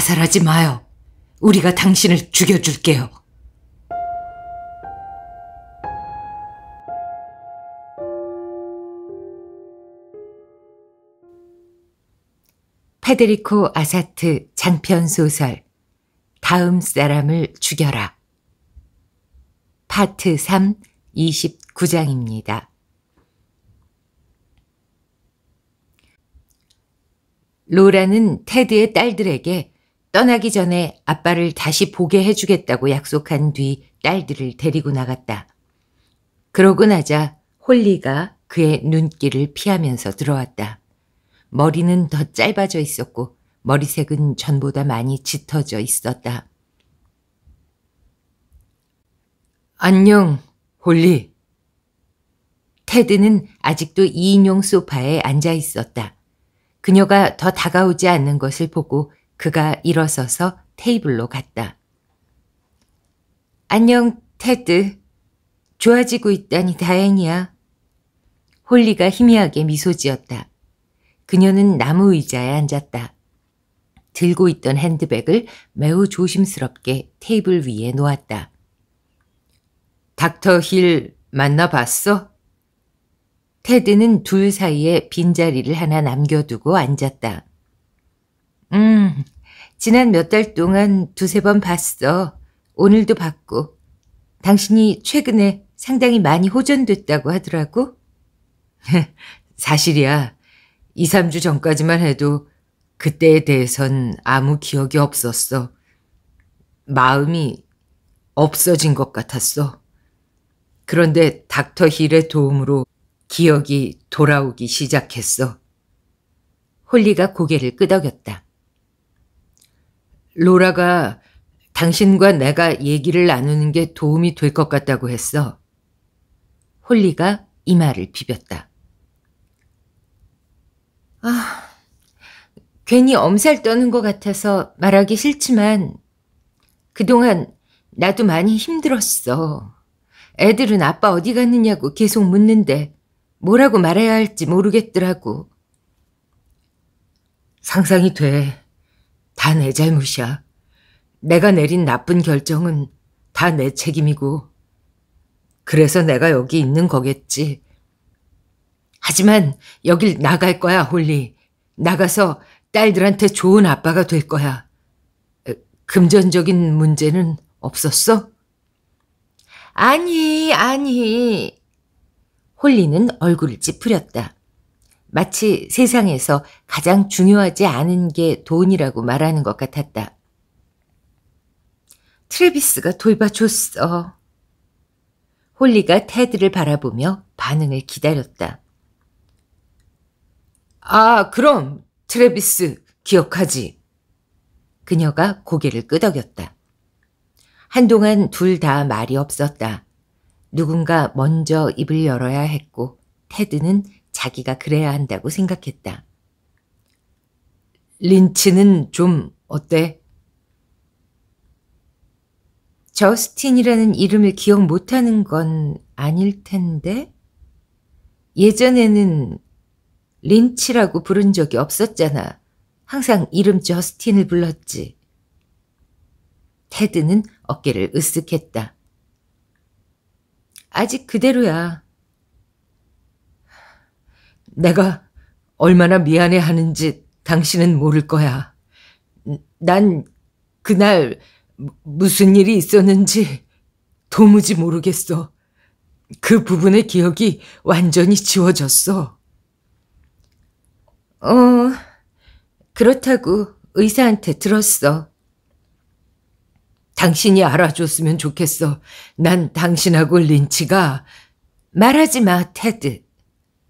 자살하지 마요. 우리가 당신을 죽여줄게요. 페데리코 아사트 장편 소설 다음 사람을 죽여라 파트 3 29장입니다. 로라는 테드의 딸들에게 떠나기 전에 아빠를 다시 보게 해주겠다고 약속한 뒤 딸들을 데리고 나갔다. 그러고 나자 홀리가 그의 눈길을 피하면서 들어왔다. 머리는 더 짧아져 있었고 머리색은 전보다 많이 짙어져 있었다. 안녕, 홀리. 테드는 아직도 2인용 소파에 앉아 있었다. 그녀가 더 다가오지 않는 것을 보고 그가 일어서서 테이블로 갔다. 안녕, 테드. 좋아지고 있다니 다행이야. 홀리가 희미하게 미소 지었다. 그녀는 나무 의자에 앉았다. 들고 있던 핸드백을 매우 조심스럽게 테이블 위에 놓았다. 닥터 힐 만나봤어? 테드는 둘 사이에 빈자리를 하나 남겨두고 앉았다. 음, 지난 몇 달 동안 두세 번 봤어. 오늘도 봤고. 당신이 최근에 상당히 많이 호전됐다고 하더라고. 사실이야. 2, 3주 전까지만 해도 그때에 대해선 아무 기억이 없었어. 마음이 없어진 것 같았어. 그런데 닥터 힐의 도움으로 기억이 돌아오기 시작했어. 홀리가 고개를 끄덕였다. 로라가 당신과 내가 얘기를 나누는 게 도움이 될 것 같다고 했어. 홀리가 이 말을 비볐다. 아, 괜히 엄살 떠는 것 같아서 말하기 싫지만 그동안 나도 많이 힘들었어. 애들은 아빠 어디 갔느냐고 계속 묻는데 뭐라고 말해야 할지 모르겠더라고. 상상이 돼. 다내 잘못이야. 내가 내린 나쁜 결정은 다 내 책임이고, 그래서 내가 여기 있는 거겠지. 하지만 여길 나갈 거야, 홀리. 나가서 딸들한테 좋은 아빠가 될 거야. 금전적인 문제는 없었어? 아니, 아니. 홀리는 얼굴을 찌푸렸다. 마치 세상에서 가장 중요하지 않은 게 돈이라고 말하는 것 같았다. 트레비스가 돌봐줬어. 홀리가 테드를 바라보며 반응을 기다렸다. 아, 그럼 트레비스 기억하지. 그녀가 고개를 끄덕였다. 한동안 둘 다 말이 없었다. 누군가 먼저 입을 열어야 했고 테드는 자기가 그래야 한다고 생각했다. 린치는 좀 어때? 저스틴이라는 이름을 기억 못하는 건 아닐 텐데? 예전에는 린치라고 부른 적이 없었잖아. 항상 이름 저스틴을 불렀지. 테드는 어깨를 으쓱했다. 아직 그대로야. 내가 얼마나 미안해 하는지 당신은 모를 거야. 난 그날 무슨 일이 있었는지 도무지 모르겠어. 그 부분의 기억이 완전히 지워졌어. 어, 그렇다고 의사한테 들었어. 당신이 알아줬으면 좋겠어. 난 당신하고 린치가 말하지 마, 테드.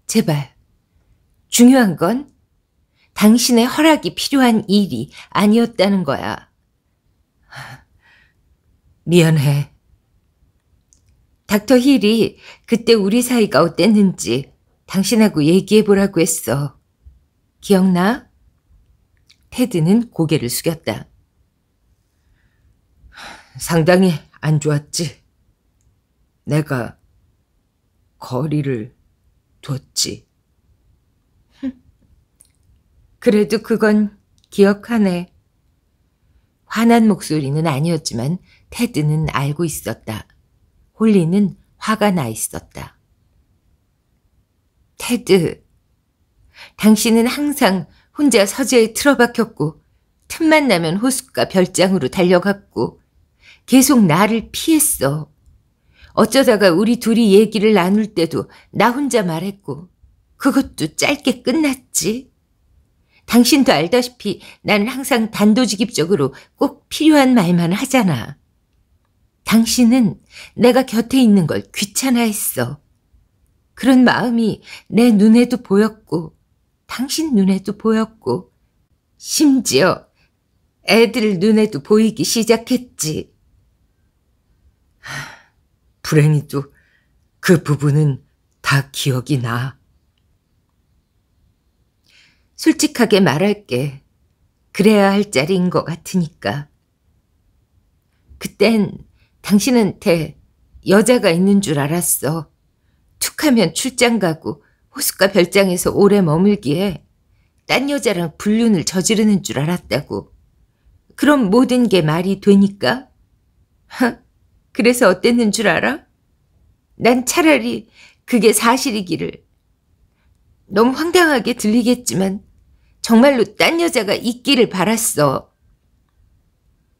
제발. 중요한 건 당신의 허락이 필요한 일이 아니었다는 거야. 미안해. 닥터 힐이 그때 우리 사이가 어땠는지 당신하고 얘기해 보라고 했어. 기억나? 테드는 고개를 숙였다. 상당히 안 좋았지. 내가 거리를 뒀지. 그래도 그건 기억하네. 화난 목소리는 아니었지만 테드는 알고 있었다. 홀리는 화가 나 있었다. 테드, 당신은 항상 혼자 서재에 틀어박혔고 틈만 나면 호숫가 별장으로 달려갔고 계속 나를 피했어. 어쩌다가 우리 둘이 얘기를 나눌 때도 나 혼자 말했고 그것도 짧게 끝났지. 당신도 알다시피 나는 항상 단도직입적으로 꼭 필요한 말만 하잖아. 당신은 내가 곁에 있는 걸 귀찮아했어. 그런 마음이 내 눈에도 보였고, 당신 눈에도 보였고, 심지어 애들 눈에도 보이기 시작했지. 불행히도 그 부분은 다 기억이 나. 솔직하게 말할게. 그래야 할 자리인 것 같으니까. 그땐 당신한테 여자가 있는 줄 알았어. 툭 하면 출장 가고 호숫가 별장에서 오래 머물기에 딴 여자랑 불륜을 저지르는 줄 알았다고. 그럼 모든 게 말이 되니까? 하, 그래서 어땠는 줄 알아? 난 차라리 그게 사실이기를. 너무 황당하게 들리겠지만 정말로 딴 여자가 있기를 바랐어.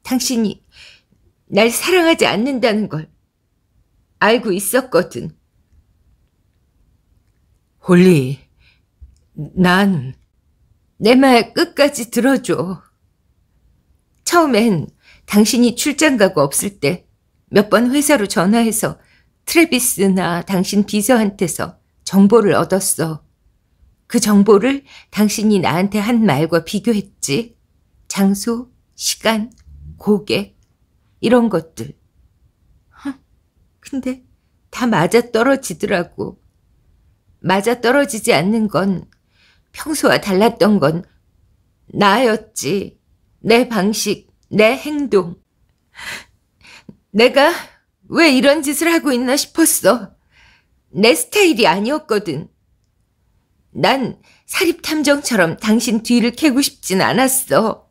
당신이 날 사랑하지 않는다는 걸 알고 있었거든. 홀리, 난... 내 말 끝까지 들어줘. 처음엔 당신이 출장 가고 없을 때 몇 번 회사로 전화해서 트레비스나 당신 비서한테서 정보를 얻었어. 그 정보를 당신이 나한테 한 말과 비교했지. 장소, 시간, 고객, 이런 것들. 근데 다 맞아떨어지더라고. 맞아떨어지지 않는 건 평소와 달랐던 건 나였지. 내 방식, 내 행동. 내가 왜 이런 짓을 하고 있나 싶었어. 내 스타일이 아니었거든. 난 사립탐정처럼 당신 뒤를 캐고 싶진 않았어.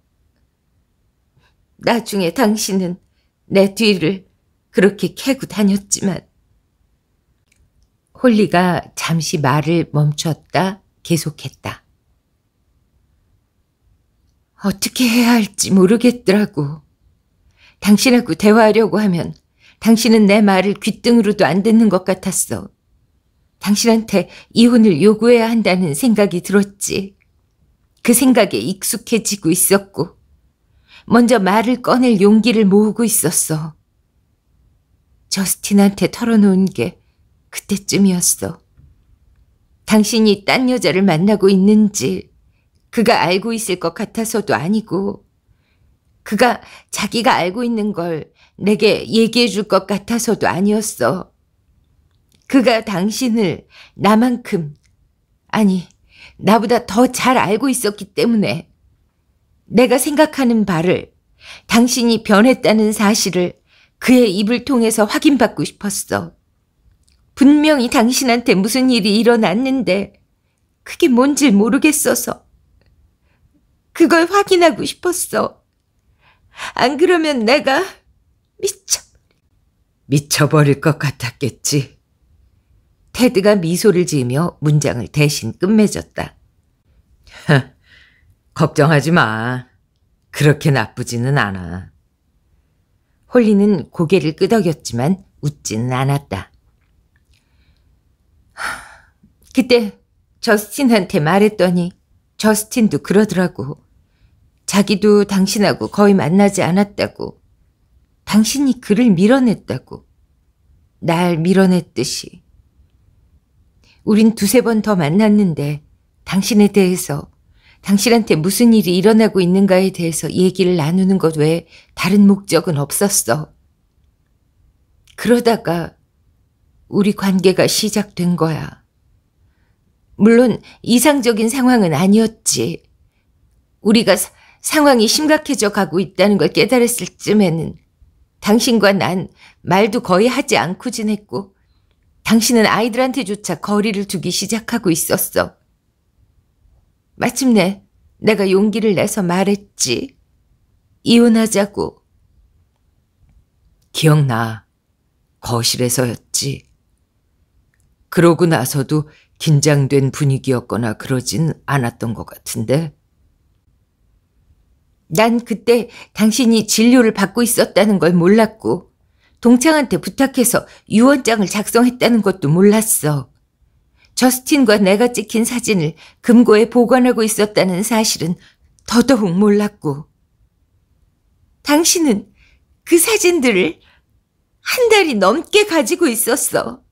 나중에 당신은 내 뒤를 그렇게 캐고 다녔지만 홀리가 잠시 말을 멈췄다 계속했다. 어떻게 해야 할지 모르겠더라고. 당신하고 대화하려고 하면 당신은 내 말을 귓등으로도 안 듣는 것 같았어. 당신한테 이혼을 요구해야 한다는 생각이 들었지. 그 생각에 익숙해지고 있었고, 먼저 말을 꺼낼 용기를 모으고 있었어. 저스틴한테 털어놓은 게 그때쯤이었어. 당신이 딴 여자를 만나고 있는지 그가 알고 있을 것 같아서도 아니고 그가 자기가 알고 있는 걸 내게 얘기해 줄 것 같아서도 아니었어. 그가 당신을 나만큼, 아니, 나보다 더 잘 알고 있었기 때문에 내가 생각하는 바를 당신이 변했다는 사실을 그의 입을 통해서 확인받고 싶었어. 분명히 당신한테 무슨 일이 일어났는데 그게 뭔지 모르겠어서 그걸 확인하고 싶었어. 안 그러면 내가 미쳐 미쳐버릴 것 같았겠지. 테드가 미소를 지으며 문장을 대신 끝맺었다. 걱정하지 마. 그렇게 나쁘지는 않아. 홀리는 고개를 끄덕였지만 웃지는 않았다. 그때 저스틴한테 말했더니 저스틴도 그러더라고. 자기도 당신하고 거의 만나지 않았다고. 당신이 그를 밀어냈다고. 날 밀어냈듯이. 우린 두세 번 더 만났는데 당신에 대해서 당신한테 무슨 일이 일어나고 있는가에 대해서 얘기를 나누는 것 외에 다른 목적은 없었어. 그러다가 우리 관계가 시작된 거야. 물론 이상적인 상황은 아니었지. 우리가 사, 상황이 심각해져 가고 있다는 걸 깨달았을 쯤에는 당신과 난 말도 거의 하지 않고 지냈고 당신은 아이들한테조차 거리를 두기 시작하고 있었어. 마침내 내가 용기를 내서 말했지. 이혼하자고. 기억나. 거실에서였지. 그러고 나서도 긴장된 분위기였거나 그러진 않았던 것 같은데. 난 그때 당신이 진료를 받고 있었다는 걸 몰랐고, 동창한테 부탁해서 유언장을 작성했다는 것도 몰랐어. 저스틴과 내가 찍힌 사진을 금고에 보관하고 있었다는 사실은 더더욱 몰랐고. 당신은 그 사진들을 한 달이 넘게 가지고 있었어.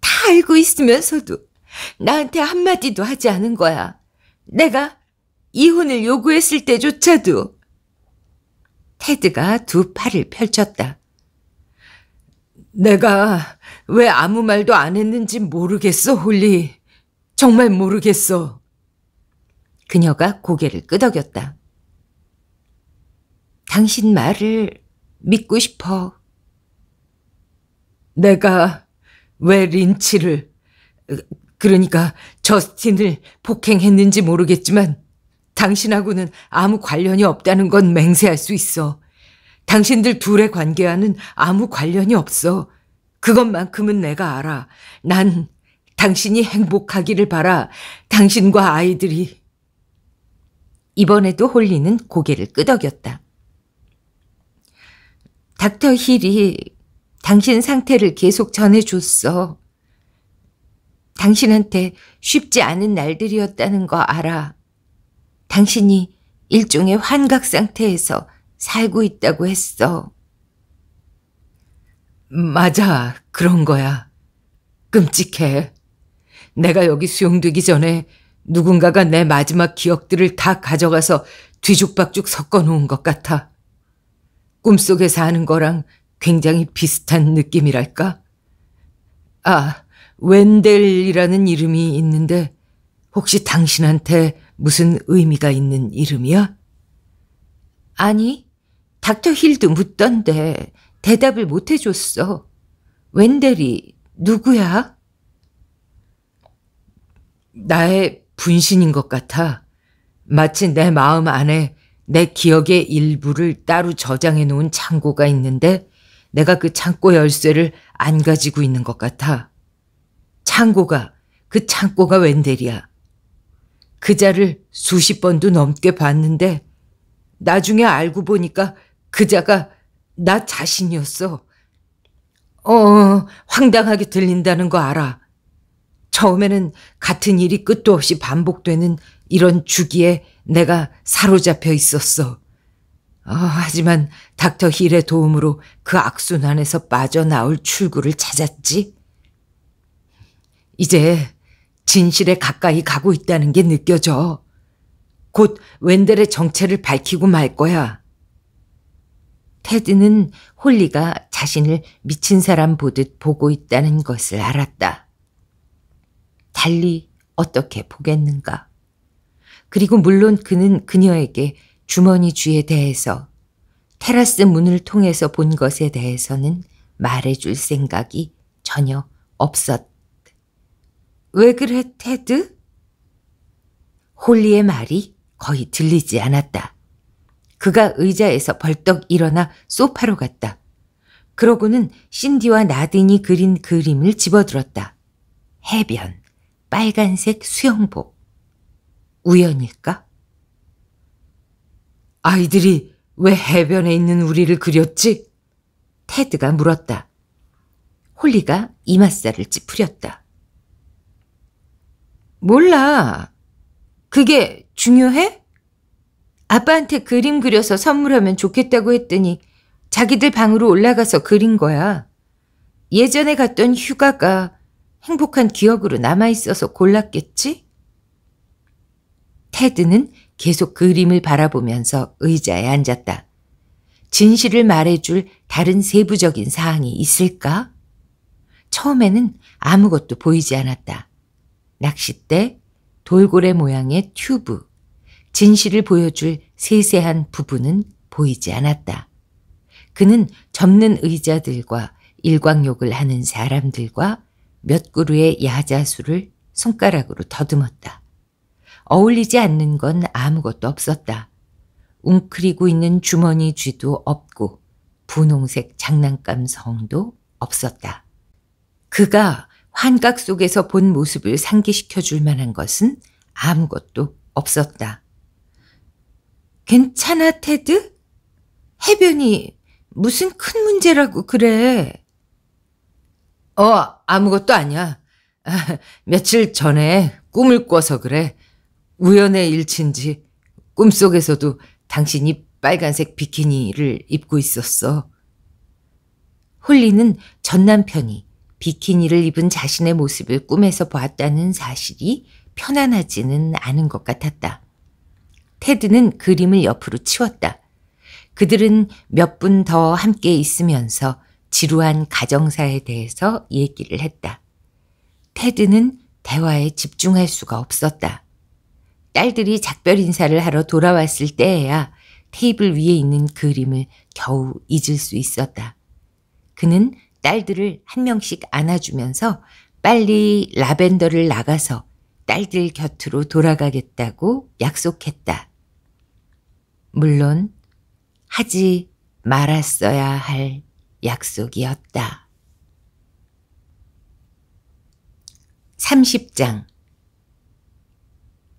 다 알고 있으면서도 나한테 한마디도 하지 않은 거야. 내가 이혼을 요구했을 때조차도. 테드가 두 팔을 펼쳤다. 내가 왜 아무 말도 안 했는지 모르겠어, 홀리. 정말 모르겠어. 그녀가 고개를 끄덕였다. 당신 말을 믿고 싶어. 내가 왜 린치를, 그러니까 저스틴을 폭행했는지 모르겠지만 당신하고는 아무 관련이 없다는 건 맹세할 수 있어. 당신들 둘의 관계와는 아무 관련이 없어. 그것만큼은 내가 알아. 난 당신이 행복하기를 바라. 당신과 아이들이. 이번에도 홀리는 고개를 끄덕였다. 닥터 힐이 당신 상태를 계속 전해줬어. 당신한테 쉽지 않은 날들이었다는 거 알아. 당신이 일종의 환각 상태에서 살고 있다고 했어. 맞아, 그런 거야. 끔찍해. 내가 여기 수용되기 전에 누군가가 내 마지막 기억들을 다 가져가서 뒤죽박죽 섞어 놓은 것 같아. 꿈속에 사는 거랑 굉장히 비슷한 느낌이랄까? 아, 웬델이라는 이름이 있는데 혹시 당신한테 무슨 의미가 있는 이름이야? 아니, 닥터 힐도 묻던데 대답을 못 해줬어. 웬델이 누구야? 나의 분신인 것 같아. 마치 내 마음 안에 내 기억의 일부를 따로 저장해 놓은 창고가 있는데 내가 그 창고 열쇠를 안 가지고 있는 것 같아. 창고가, 그 창고가 웬델이야. 그자를 수십 번도 넘게 봤는데 나중에 알고 보니까 그자가 나 자신이었어. 어, 황당하게 들린다는 거 알아. 처음에는 같은 일이 끝도 없이 반복되는 이런 주기에 내가 사로잡혀 있었어. 어, 하지만 닥터 힐의 도움으로 그 악순환에서 빠져나올 출구를 찾았지. 이제 진실에 가까이 가고 있다는 게 느껴져. 곧 웬델의 정체를 밝히고 말 거야. 테드는 홀리가 자신을 미친 사람 보듯 보고 있다는 것을 알았다. 달리 어떻게 보겠는가. 그리고 물론 그는 그녀에게 주머니 쥐에 대해서 테라스 문을 통해서 본 것에 대해서는 말해줄 생각이 전혀 없었. 왜 그래, 테드? 홀리의 말이 거의 들리지 않았다. 그가 의자에서 벌떡 일어나 소파로 갔다. 그러고는 신디와 나딘이 그린 그림을 집어들었다. 해변, 빨간색 수영복. 우연일까? 아이들이 왜 해변에 있는 우리를 그렸지? 테드가 물었다. 홀리가 이맛살을 찌푸렸다. 몰라. 그게 중요해? 아빠한테 그림 그려서 선물하면 좋겠다고 했더니 자기들 방으로 올라가서 그린 거야. 예전에 갔던 휴가가 행복한 기억으로 남아있어서 골랐겠지? 테드는 계속 그림을 바라보면서 의자에 앉았다. 진실을 말해줄 다른 세부적인 사항이 있을까? 처음에는 아무것도 보이지 않았다. 낚싯대, 돌고래 모양의 튜브, 진실을 보여줄 세세한 부분은 보이지 않았다. 그는 접는 의자들과 일광욕을 하는 사람들과 몇 그루의 야자수를 손가락으로 더듬었다. 어울리지 않는 건 아무것도 없었다. 웅크리고 있는 주머니 쥐도 없고 분홍색 장난감 성도 없었다. 그가 환각 속에서 본 모습을 상기시켜 줄 만한 것은 아무것도 없었다. 괜찮아, 테드? 해변이 무슨 큰 문제라고 그래. 어, 아무것도 아니야. 며칠 전에 꿈을 꿔서 그래. 우연의 일치인지 꿈속에서도 당신이 빨간색 비키니를 입고 있었어. 홀리는 전 남편이 비키니를 입은 자신의 모습을 꿈에서 보았다는 사실이 편안하지는 않은 것 같았다. 테드는 그림을 옆으로 치웠다. 그들은 몇 분 더 함께 있으면서 지루한 가정사에 대해서 얘기를 했다. 테드는 대화에 집중할 수가 없었다. 딸들이 작별 인사를 하러 돌아왔을 때에야 테이블 위에 있는 그림을 겨우 잊을 수 있었다. 그는 딸들을 한 명씩 안아주면서 빨리 라벤더를 나가서 딸들 곁으로 돌아가겠다고 약속했다. 물론 하지 말았어야 할 약속이었다. 30장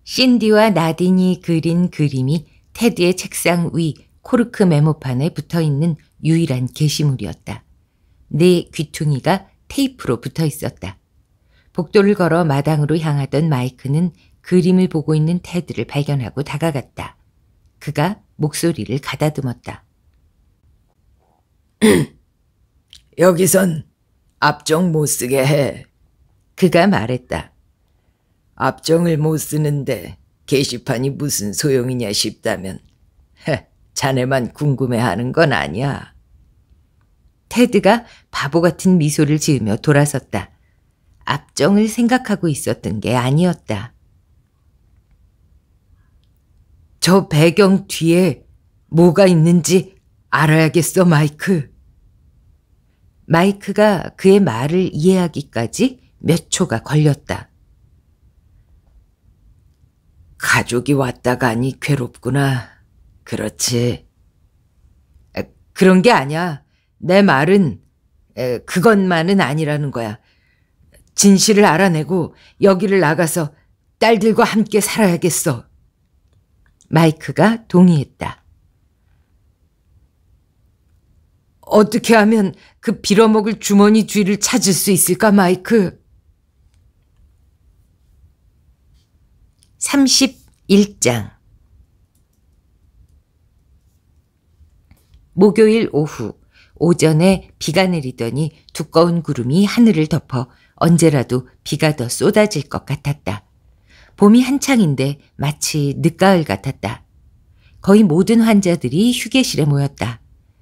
신디와 나딘이 그린 그림이 테드의 책상 위 코르크 메모판에 붙어 있는 유일한 게시물이었다. 네 귀퉁이가 테이프로 붙어 있었다. 복도를 걸어 마당으로 향하던 마이크는 그림을 보고 있는 테드를 발견하고 다가갔다. 그가 목소리를 가다듬었다. 여기선 앞정 못 쓰게 해. 그가 말했다. 앞정을 못 쓰는데 게시판이 무슨 소용이냐 싶다면 자네만 궁금해하는 건 아니야. 테드가 바보 같은 미소를 지으며 돌아섰다. 앞정을 생각하고 있었던 게 아니었다. 저 배경 뒤에 뭐가 있는지 알아야겠어, 마이크. 마이크가 그의 말을 이해하기까지 몇 초가 걸렸다. 가족이 왔다 가니 괴롭구나. 그렇지. 그런 게 아니야. 내 말은 그것만은 아니라는 거야. 진실을 알아내고 여기를 나가서 딸들과 함께 살아야겠어. 마이크가 동의했다. 어떻게 하면 그 빌어먹을 주머니 쥐를 찾을 수 있을까, 마이크? 31장 목요일 오후 오전에 비가 내리더니 두꺼운 구름이 하늘을 덮어 언제라도 비가 더 쏟아질 것 같았다. 봄이 한창인데 마치 늦가을 같았다. 거의 모든 환자들이 휴게실에 모였다.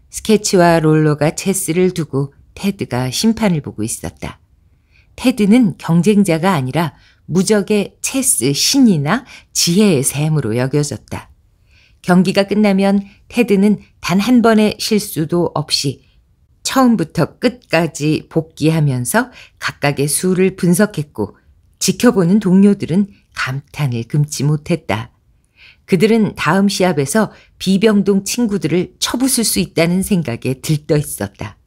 스케치와 롤러가 체스를 두고 테드가 심판을 보고 있었다. 테드는 경쟁자가 아니라 무적의 체스 신이나 지혜의 샘으로 여겨졌다. 경기가 끝나면 테드는 단 한 번의 실수도 없이 처음부터 끝까지 복귀하면서 각각의 수를 분석했고 지켜보는 동료들은 감탄을 금치 못했다. 그들은 다음 시합에서 비병동 친구들을 쳐부술 수 있다는 생각에 들떠 있었다.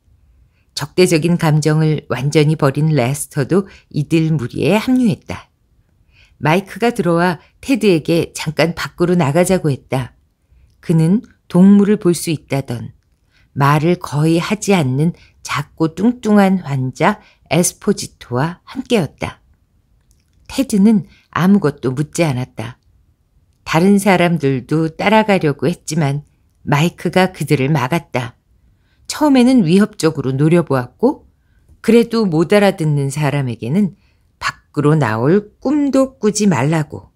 적대적인 감정을 완전히 버린 레스터도 이들 무리에 합류했다. 마이크가 들어와 테드에게 잠깐 밖으로 나가자고 했다. 그는 동물을 볼 수 있다던 말을 거의 하지 않는 작고 뚱뚱한 환자 에스포지토와 함께였다. 테드는 아무것도 묻지 않았다. 다른 사람들도 따라가려고 했지만 마이크가 그들을 막았다. 처음에는 위협적으로 노려보았고 그래도 못 알아듣는 사람에게는 밖으로 나올 꿈도 꾸지 말라고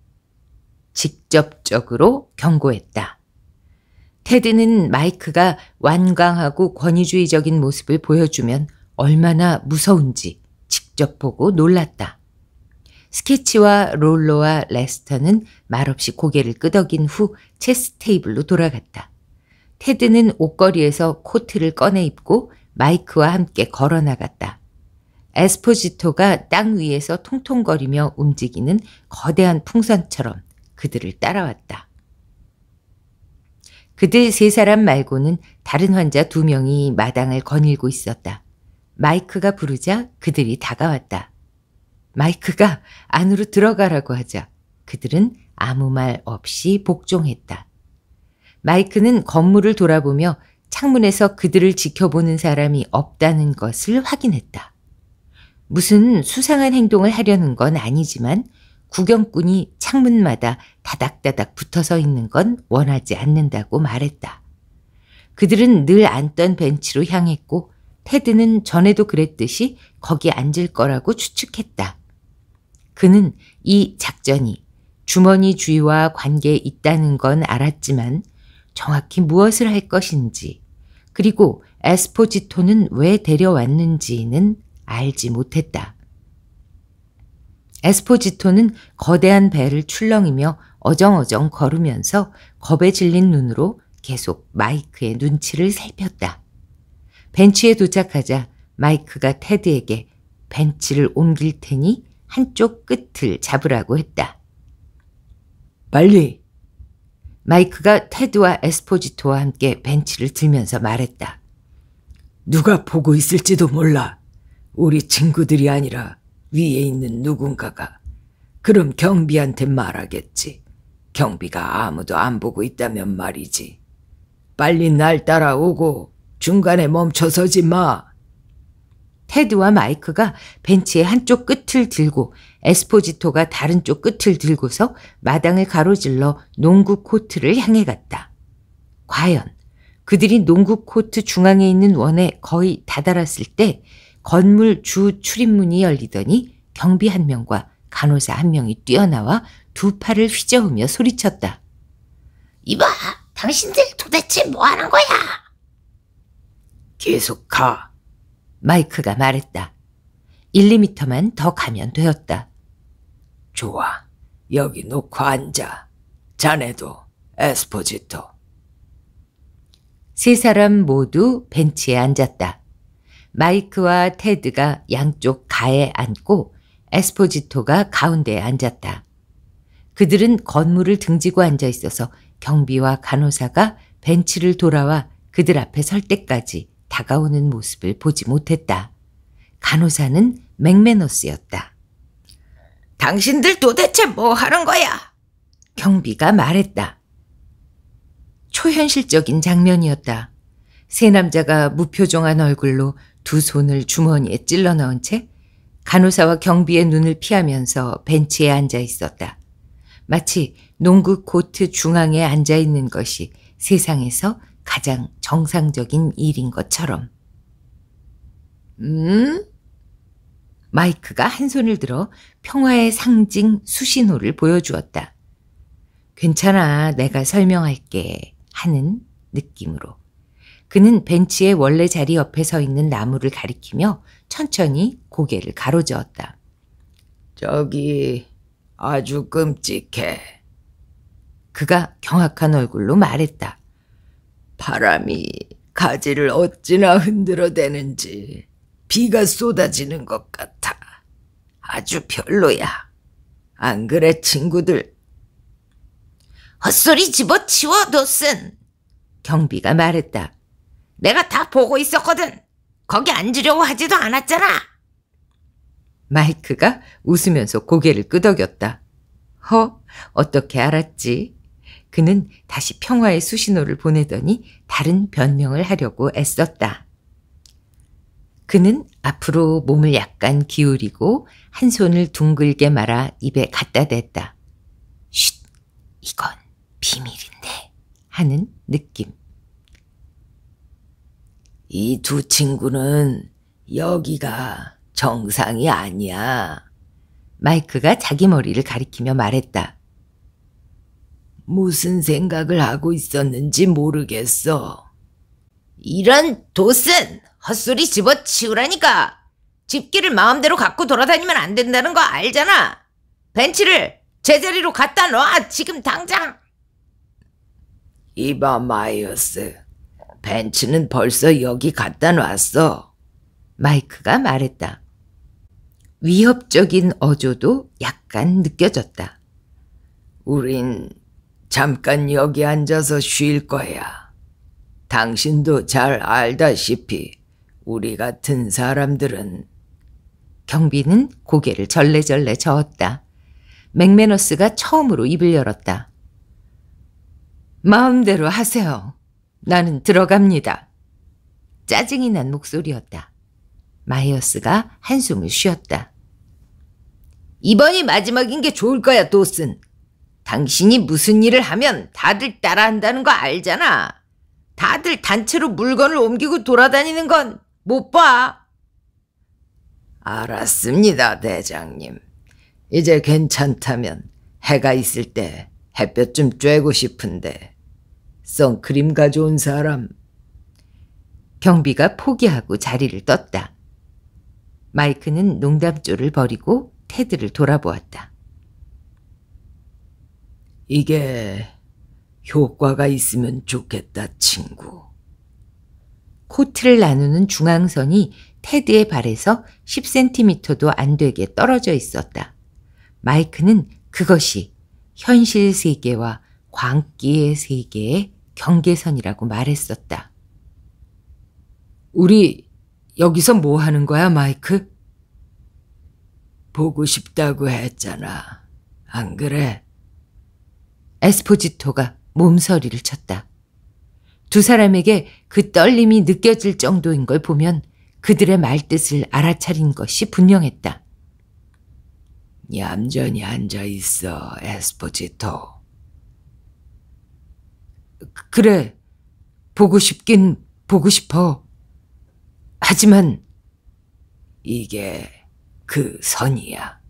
직접적으로 경고했다. 테드는 마이크가 완강하고 권위주의적인 모습을 보여주면 얼마나 무서운지 직접 보고 놀랐다. 스케치와 롤러와 레스터는 말없이 고개를 끄덕인 후 체스 테이블로 돌아갔다. 테드는 옷걸이에서 코트를 꺼내 입고 마이크와 함께 걸어 나갔다. 에스포지토가 땅 위에서 통통거리며 움직이는 거대한 풍선처럼 그들을 따라왔다. 그들 세 사람 말고는 다른 환자 두 명이 마당을 거닐고 있었다. 마이크가 부르자 그들이 다가왔다. 마이크가 안으로 들어가라고 하자 그들은 아무 말 없이 복종했다. 마이크는 건물을 돌아보며 창문에서 그들을 지켜보는 사람이 없다는 것을 확인했다. 무슨 수상한 행동을 하려는 건 아니지만 구경꾼이 창문마다 다닥다닥 붙어서 있는 건 원하지 않는다고 말했다. 그들은 늘 앉던 벤치로 향했고 테드는 전에도 그랬듯이 거기 앉을 거라고 추측했다. 그는 이 작전이 주머니주의와 관계에 있다는 건 알았지만 정확히 무엇을 할 것인지 그리고 에스포지토는 왜 데려왔는지는 알지 못했다. 에스포지토는 거대한 배를 출렁이며 어정어정 걸으면서 겁에 질린 눈으로 계속 마이크의 눈치를 살폈다. 벤치에 도착하자 마이크가 테드에게 벤치를 옮길 테니 한쪽 끝을 잡으라고 했다. 빨리! 마이크가 테드와 에스포지토와 함께 벤치를 들면서 말했다. 누가 보고 있을지도 몰라. 우리 친구들이 아니라 위에 있는 누군가가. 그럼 경비한테 말하겠지. 경비가 아무도 안 보고 있다면 말이지. 빨리 날 따라오고 중간에 멈춰서지 마. 테드와 마이크가 벤치의 한쪽 끝을 들고 에스포지토가 다른 쪽 끝을 들고서 마당을 가로질러 농구 코트를 향해 갔다. 과연 그들이 농구 코트 중앙에 있는 원에 거의 다다랐을 때 건물 주 출입문이 열리더니 경비 한 명과 간호사 한 명이 뛰어나와 두 팔을 휘저으며 소리쳤다. 이봐, 당신들 도대체 뭐 하는 거야? 계속 가. 마이크가 말했다. 1미터만 리더 가면 되었다. 좋아. 여기 놓고 앉아. 자네도 에스포지토. 세 사람 모두 벤치에 앉았다. 마이크와 테드가 양쪽 가에 앉고 에스포지토가 가운데에 앉았다. 그들은 건물을 등지고 앉아 있어서 경비와 간호사가 벤치를 돌아와 그들 앞에 설 때까지 다가오는 모습을 보지 못했다. 간호사는 맥메너스였다. 당신들 도대체 뭐 하는 거야? 경비가 말했다. 초현실적인 장면이었다. 세 남자가 무표정한 얼굴로 두 손을 주머니에 찔러 넣은 채 간호사와 경비의 눈을 피하면서 벤치에 앉아 있었다. 마치 농구 코트 중앙에 앉아 있는 것이 세상에서 가장 정상적인 일인 것처럼. 음? 마이크가 한 손을 들어 평화의 상징 수신호를 보여주었다. 괜찮아, 내가 설명할게. 하는 느낌으로. 그는 벤치의 원래 자리 옆에 서 있는 나무를 가리키며 천천히 고개를 가로저었다. 저기, 아주 끔찍해. 그가 경악한 얼굴로 말했다. 바람이 가지를 어찌나 흔들어대는지 비가 쏟아지는 것 같아. 아주 별로야. 안 그래, 친구들? 헛소리 집어치워, 노슨! 경비가 말했다. 내가 다 보고 있었거든. 거기 앉으려고 하지도 않았잖아. 마이크가 웃으면서 고개를 끄덕였다. 허, 어떻게 알았지? 그는 다시 평화의 수신호를 보내더니 다른 변명을 하려고 애썼다. 그는 앞으로 몸을 약간 기울이고 한 손을 둥글게 말아 입에 갖다 댔다. 쉿, 이건 비밀인데 하는 느낌. 이 두 친구는 여기가 정상이 아니야. 마이크가 자기 머리를 가리키며 말했다. 무슨 생각을 하고 있었는지 모르겠어. 이런 도슨! 헛소리 집어치우라니까! 집기를 마음대로 갖고 돌아다니면 안 된다는 거 알잖아! 벤치를 제자리로 갖다 놔! 지금 당장! 이봐, 마이어스. 벤치는 벌써 여기 갖다 놨어. 마이크가 말했다. 위협적인 어조도 약간 느껴졌다. 우린 잠깐 여기 앉아서 쉴 거야. 당신도 잘 알다시피 우리 같은 사람들은 경비는 고개를 절레절레 저었다. 맥메너스가 처음으로 입을 열었다. 마음대로 하세요. 나는 들어갑니다. 짜증이 난 목소리였다. 마이어스가 한숨을 쉬었다. 이번이 마지막인 게 좋을 거야, 도슨. 당신이 무슨 일을 하면 다들 따라한다는 거 알잖아. 다들 단체로 물건을 옮기고 돌아다니는 건 못 봐. 알았습니다, 대장님. 이제 괜찮다면 해가 있을 때 햇볕 좀 쬐고 싶은데 선크림 가져온 사람. 경비가 포기하고 자리를 떴다. 마이크는 농담조를 버리고 테드를 돌아보았다. 이게 효과가 있으면 좋겠다, 친구. 코트를 나누는 중앙선이 테드의 발에서 10cm도 안 되게 떨어져 있었다. 마이크는 그것이 현실 세계와 광기의 세계의 경계선이라고 말했었다. 우리 여기서 뭐 하는 거야, 마이크? 보고 싶다고 했잖아. 안 그래? 에스포지토가 몸서리를 쳤다. 두 사람에게 그 떨림이 느껴질 정도인 걸 보면 그들의 말뜻을 알아차린 것이 분명했다. 얌전히 앉아 있어, 에스포지토. 그래, 보고 싶긴 보고 싶어. 하지만 이게 그 선이야.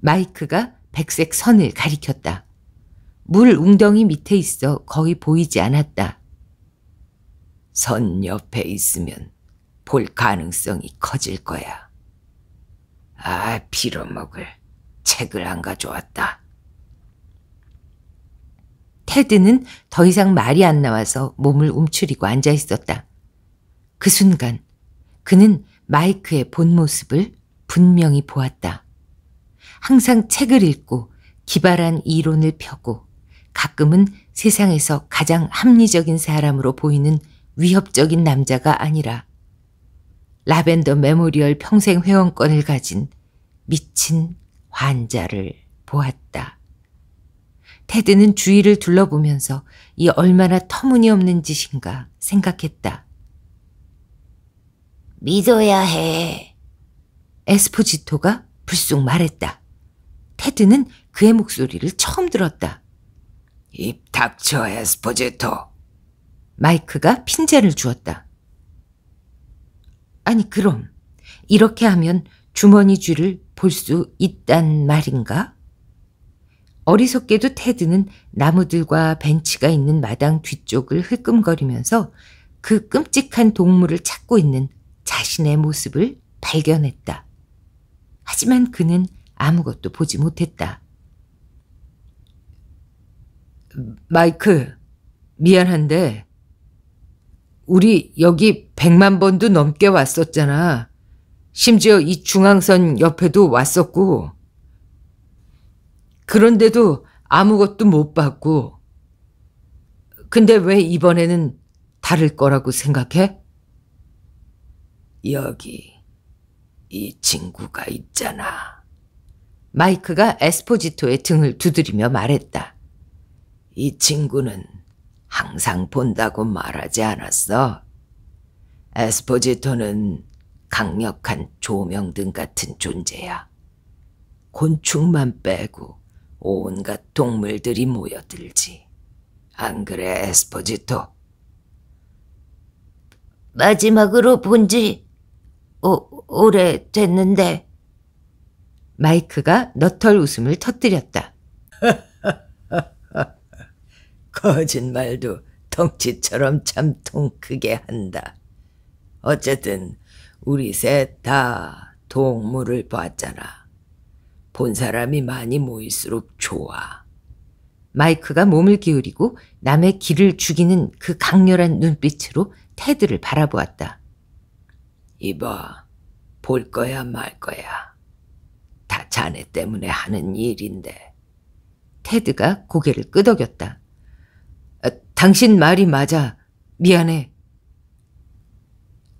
마이크가 백색 선을 가리켰다. 물 웅덩이 밑에 있어 거의 보이지 않았다. 선 옆에 있으면 볼 가능성이 커질 거야. 아, 빌어먹을 책을 안 가져왔다. 테드는 더 이상 말이 안 나와서 몸을 움츠리고 앉아 있었다. 그 순간 그는 마이크의 본 모습을 분명히 보았다. 항상 책을 읽고 기발한 이론을 펴고 가끔은 세상에서 가장 합리적인 사람으로 보이는 위협적인 남자가 아니라 라벤더 메모리얼 평생 회원권을 가진 미친 환자를 보았다. 테드는 주위를 둘러보면서 이 얼마나 터무니없는 짓인가 생각했다. 믿어야 해. 에스포지토가 불쑥 말했다. 테드는 그의 목소리를 처음 들었다. 입 닥쳐 에스포제토. 마이크가 핀제를 주었다. 아니 그럼 이렇게 하면 주머니 쥐를 볼 수 있단 말인가? 어리석게도 테드는 나무들과 벤치가 있는 마당 뒤쪽을 흘끔거리면서 그 끔찍한 동물을 찾고 있는 자신의 모습을 발견했다. 하지만 그는 아무것도 보지 못했다. 마이클, 미안한데, 우리 여기 백만 번도 넘게 왔었잖아. 심지어 이 중앙선 옆에도 왔었고. 그런데도 아무것도 못봤고 근데 왜 이번에는 다를 거라고 생각해? 여기, 이 친구가 있잖아. 마이크가 에스포지토의 등을 두드리며 말했다. 이 친구는 항상 본다고 말하지 않았어. 에스포지토는 강력한 조명등 같은 존재야. 곤충만 빼고 온갖 동물들이 모여들지. 안 그래, 에스포지토? 마지막으로 본 지 오래 됐는데. 마이크가 너털 웃음을 터뜨렸다. 거짓말도 덩치처럼 참 통 크게 한다. 어쨌든 우리 셋 다 동물을 봤잖아. 본 사람이 많이 모일수록 좋아. 마이크가 몸을 기울이고 남의 길을 죽이는 그 강렬한 눈빛으로 테드를 바라보았다. 이봐, 볼 거야 말 거야. 다 자네 때문에 하는 일인데. 테드가 고개를 끄덕였다. 당신 말이 맞아. 미안해.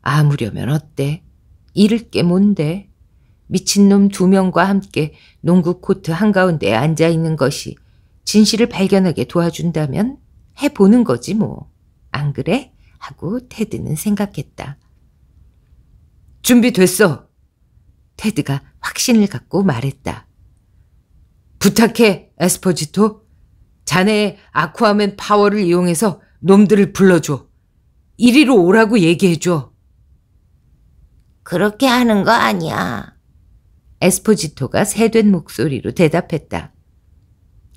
아무려면 어때? 잃을 게 뭔데? 미친놈 두 명과 함께 농구 코트 한가운데 앉아 있는 것이 진실을 발견하게 도와준다면 해보는 거지 뭐. 안 그래? 하고 테드는 생각했다. 준비됐어. 테드가 확신을 갖고 말했다. 부탁해, 에스퍼지토. 자네의 아쿠아맨 파워를 이용해서 놈들을 불러줘. 이리로 오라고 얘기해줘. 그렇게 하는 거 아니야. 에스포지토가 새된 목소리로 대답했다.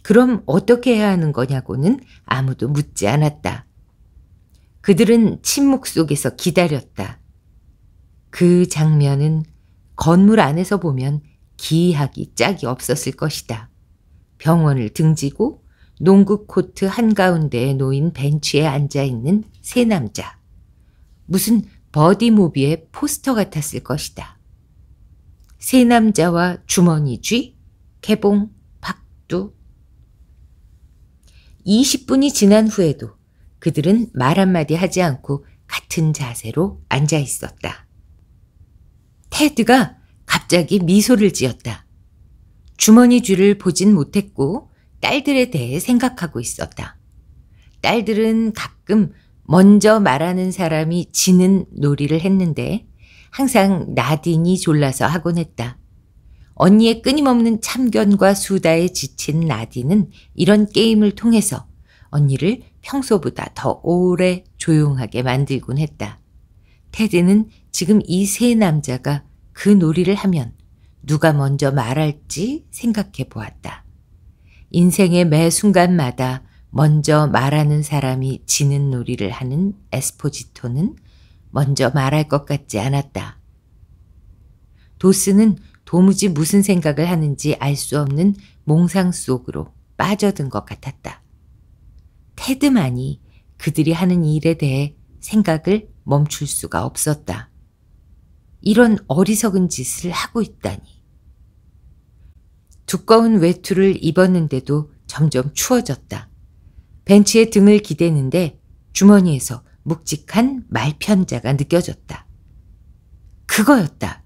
그럼 어떻게 해야 하는 거냐고는 아무도 묻지 않았다. 그들은 침묵 속에서 기다렸다. 그 장면은 건물 안에서 보면 기이하기 짝이 없었을 것이다. 병원을 등지고 농구 코트 한가운데에 놓인 벤치에 앉아 있는 세 남자. 무슨 버디모비의 포스터 같았을 것이다. 세 남자와 주머니 쥐, 개봉, 박두. 20분이 지난 후에도 그들은 말 한마디 하지 않고 같은 자세로 앉아 있었다. 테드가 갑자기 미소를 지었다. 주머니 쥐를 보진 못했고 딸들에 대해 생각하고 있었다. 딸들은 가끔 먼저 말하는 사람이 지는 놀이를 했는데 항상 나딘이 졸라서 하곤 했다. 언니의 끊임없는 참견과 수다에 지친 나딘은 이런 게임을 통해서 언니를 평소보다 더 오래 조용하게 만들곤 했다. 테디는 지금 이 세 남자가 그 놀이를 하면 누가 먼저 말할지 생각해 보았다. 인생의 매 순간마다 먼저 말하는 사람이 지는 놀이를 하는 에스포지토는 먼저 말할 것 같지 않았다. 도스는 도무지 무슨 생각을 하는지 알 수 없는 몽상 속으로 빠져든 것 같았다. 테드만이 그들이 하는 일에 대해 생각을 멈출 수가 없었다. 이런 어리석은 짓을 하고 있다니. 두꺼운 외투를 입었는데도 점점 추워졌다. 벤치에 등을 기대는데 주머니에서 묵직한 말편자가 느껴졌다. 그거였다.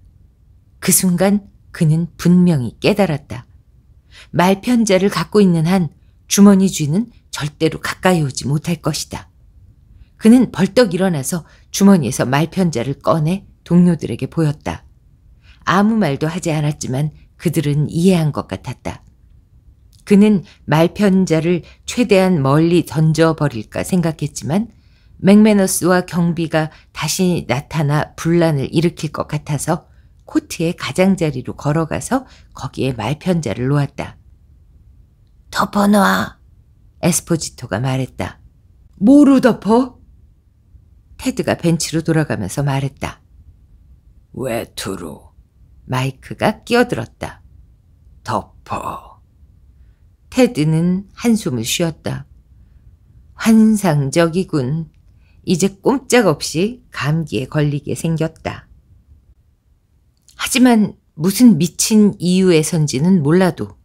그 순간 그는 분명히 깨달았다. 말편자를 갖고 있는 한 주머니 쥐는 절대로 가까이 오지 못할 것이다. 그는 벌떡 일어나서 주머니에서 말편자를 꺼내 동료들에게 보였다. 아무 말도 하지 않았지만 그들은 이해한 것 같았다. 그는 말편자를 최대한 멀리 던져버릴까 생각했지만 맥메너스와 경비가 다시 나타나 분란을 일으킬 것 같아서 코트의 가장자리로 걸어가서 거기에 말편자를 놓았다. 덮어놔. 에스포지토가 말했다. 뭐로 덮어? 테드가 벤치로 돌아가면서 말했다. 외투로. 마이크가 끼어들었다. 덮어. 테드는 한숨을 쉬었다. 환상적이군. 이제 꼼짝없이 감기에 걸리게 생겼다. 하지만 무슨 미친 이유에선지는 몰라도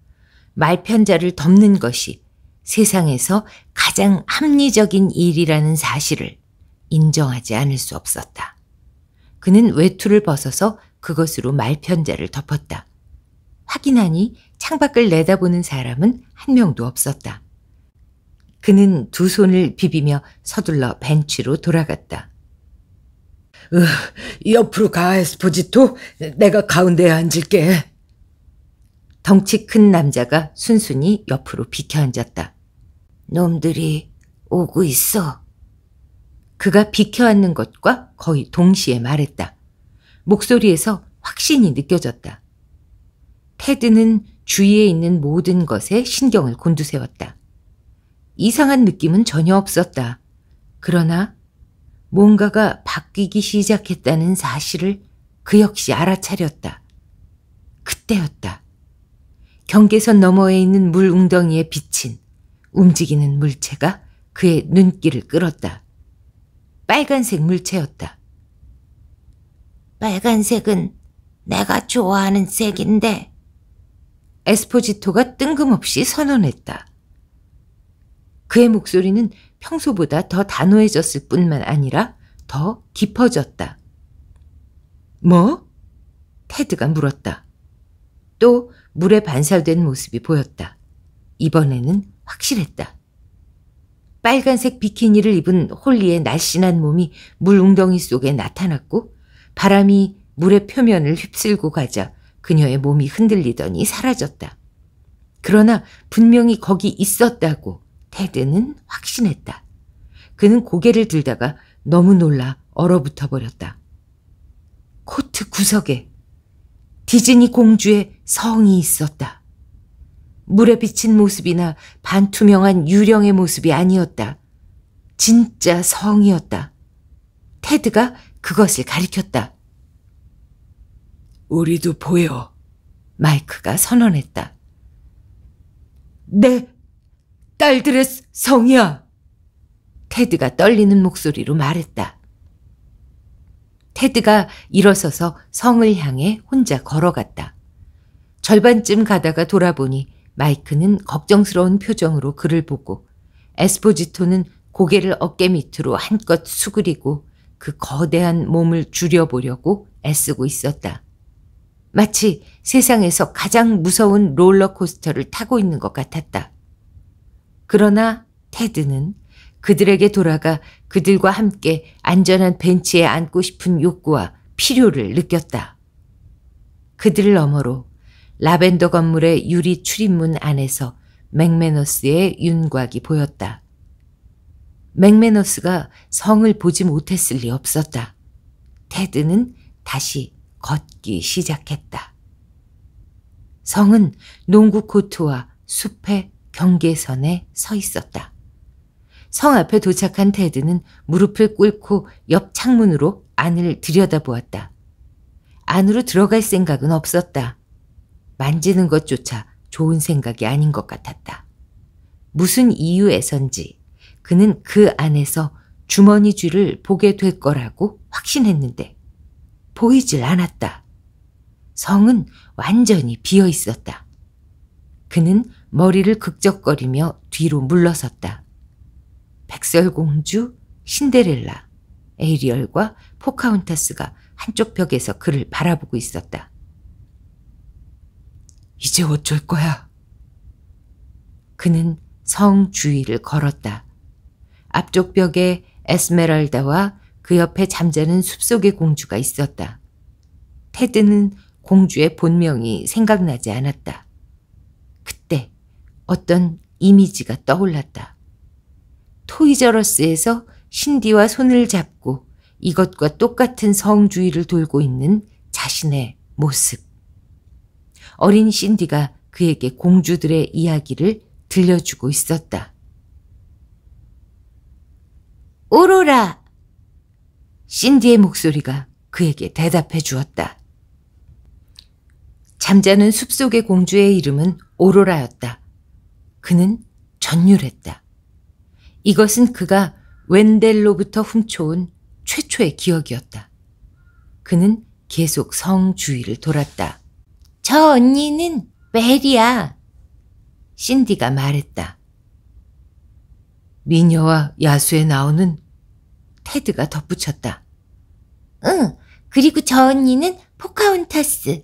말편자를 덮는 것이 세상에서 가장 합리적인 일이라는 사실을 인정하지 않을 수 없었다. 그는 외투를 벗어서 그것으로 말편자를 덮었다. 확인하니 창밖을 내다보는 사람은 한 명도 없었다. 그는 두 손을 비비며 서둘러 벤치로 돌아갔다. 으, 옆으로 가, 에스포지토. 내가 가운데에 앉을게. 덩치 큰 남자가 순순히 옆으로 비켜 앉았다. 놈들이 오고 있어. 그가 비켜 앉는 것과 거의 동시에 말했다. 목소리에서 확신이 느껴졌다. 테드는 주위에 있는 모든 것에 신경을 곤두세웠다. 이상한 느낌은 전혀 없었다. 그러나 뭔가가 바뀌기 시작했다는 사실을 그 역시 알아차렸다. 그때였다. 경계선 너머에 있는 물 웅덩이에 비친 움직이는 물체가 그의 눈길을 끌었다. 빨간색 물체였다. 빨간색은 내가 좋아하는 색인데. 에스포지토가 뜬금없이 선언했다. 그의 목소리는 평소보다 더 단호해졌을 뿐만 아니라 더 깊어졌다. 뭐? 테드가 물었다. 또 물에 반사된 모습이 보였다. 이번에는 확실했다. 빨간색 비키니를 입은 홀리의 날씬한 몸이 물 웅덩이 속에 나타났고 바람이 물의 표면을 휩쓸고 가자 그녀의 몸이 흔들리더니 사라졌다. 그러나 분명히 거기 있었다고 테드는 확신했다. 그는 고개를 들다가 너무 놀라 얼어붙어 버렸다. 코트 구석에 디즈니 공주의 성이 있었다. 물에 비친 모습이나 반투명한 유령의 모습이 아니었다. 진짜 성이었다. 테드가 그것을 가리켰다. 우리도 보여. 마이크가 선언했다. 내 딸들의 성이야. 테드가 떨리는 목소리로 말했다. 테드가 일어서서 성을 향해 혼자 걸어갔다. 절반쯤 가다가 돌아보니 마이크는 걱정스러운 표정으로 그를 보고 에스포지토는 고개를 어깨 밑으로 한껏 수그리고 그 거대한 몸을 줄여보려고 애쓰고 있었다. 마치 세상에서 가장 무서운 롤러코스터를 타고 있는 것 같았다. 그러나 테드는 그들에게 돌아가 그들과 함께 안전한 벤치에 앉고 싶은 욕구와 필요를 느꼈다. 그들 너머로 라벤더 건물의 유리 출입문 안에서 맥메너스의 윤곽이 보였다. 맥메너스가 성을 보지 못했을 리 없었다. 테드는 다시 걷기 시작했다. 성은 농구 코트와 숲의 경계선에 서 있었다. 성 앞에 도착한 테드는 무릎을 꿇고 옆 창문으로 안을 들여다보았다. 안으로 들어갈 생각은 없었다. 만지는 것조차 좋은 생각이 아닌 것 같았다. 무슨 이유에선지 그는 그 안에서 주머니 쥐를 보게 될 거라고 확신했는데 보이질 않았다. 성은 완전히 비어 있었다. 그는 머리를 극적거리며 뒤로 물러섰다. 백설공주, 신데렐라, 에이리얼과 포카운타스가 한쪽 벽에서 그를 바라보고 있었다. 이제 어쩔 거야? 그는 성 주위를 걸었다. 앞쪽 벽에 에스메랄다와 그 옆에 잠자는 숲속의 공주가 있었다. 테드는 공주의 본명이 생각나지 않았다. 그때 어떤 이미지가 떠올랐다. 토이저러스에서 신디와 손을 잡고 이것과 똑같은 성주의를 돌고 있는 자신의 모습. 어린 신디가 그에게 공주들의 이야기를 들려주고 있었다. 오로라! 신디의 목소리가 그에게 대답해 주었다. 잠자는 숲속의 공주의 이름은 오로라였다. 그는 전율했다. 이것은 그가 웬델로부터 훔쳐온 최초의 기억이었다. 그는 계속 성 주위를 돌았다. 저 언니는 베리야 신디가 말했다. 미녀와 야수에 나오는 테드가 덧붙였다. 응, 그리고 저 언니는 포카운타스이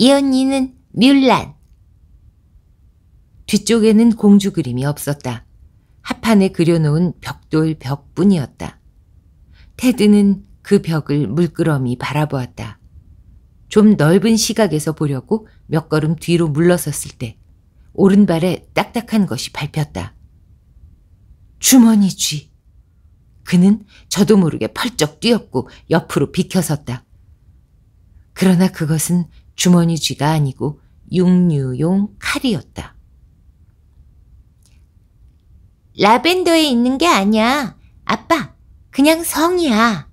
언니는 뮬란. 뒤쪽에는 공주 그림이 없었다. 하판에 그려놓은 벽돌 벽뿐이었다. 테드는 그 벽을 물끄러미 바라보았다. 좀 넓은 시각에서 보려고 몇 걸음 뒤로 물러섰을 때 오른발에 딱딱한 것이 밟혔다. 주머니 쥐. 그는 저도 모르게 펄쩍 뛰었고 옆으로 비켜섰다. 그러나 그것은 주머니 쥐가 아니고 육류용 칼이었다. 라벤더에 있는 게 아니야. 아빠, 그냥 성이야.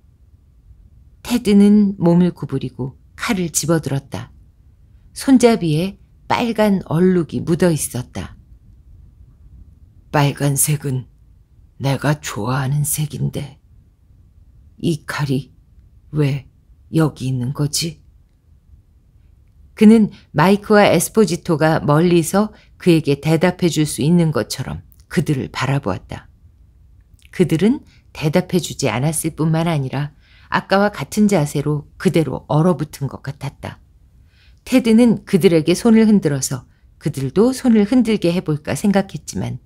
테드는 몸을 구부리고 칼을 집어들었다. 손잡이에 빨간 얼룩이 묻어 있었다. 빨간색은 내가 좋아하는 색인데 이 칼이 왜 여기 있는 거지? 그는 마이크와 에스포지토가 멀리서 그에게 대답해 줄 수 있는 것처럼 그들을 바라보았다. 그들은 대답해 주지 않았을 뿐만 아니라 아까와 같은 자세로 그대로 얼어붙은 것 같았다. 테드는 그들에게 손을 흔들어서 그들도 손을 흔들게 해볼까 생각했지만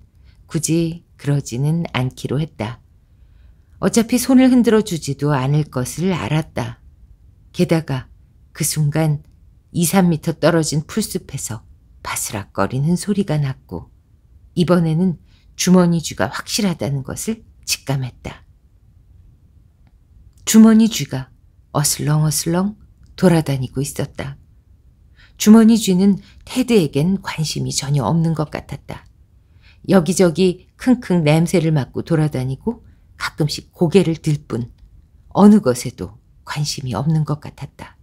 굳이 그러지는 않기로 했다. 어차피 손을 흔들어 주지도 않을 것을 알았다. 게다가 그 순간 2, 3미터 떨어진 풀숲에서 바스락거리는 소리가 났고 이번에는 주머니쥐가 확실하다는 것을 직감했다. 주머니쥐가 어슬렁어슬렁 돌아다니고 있었다. 주머니쥐는 테드에겐 관심이 전혀 없는 것 같았다. 여기저기 킁킁 냄새를 맡고 돌아다니고 가끔씩 고개를 들 뿐 어느 것에도 관심이 없는 것 같았다.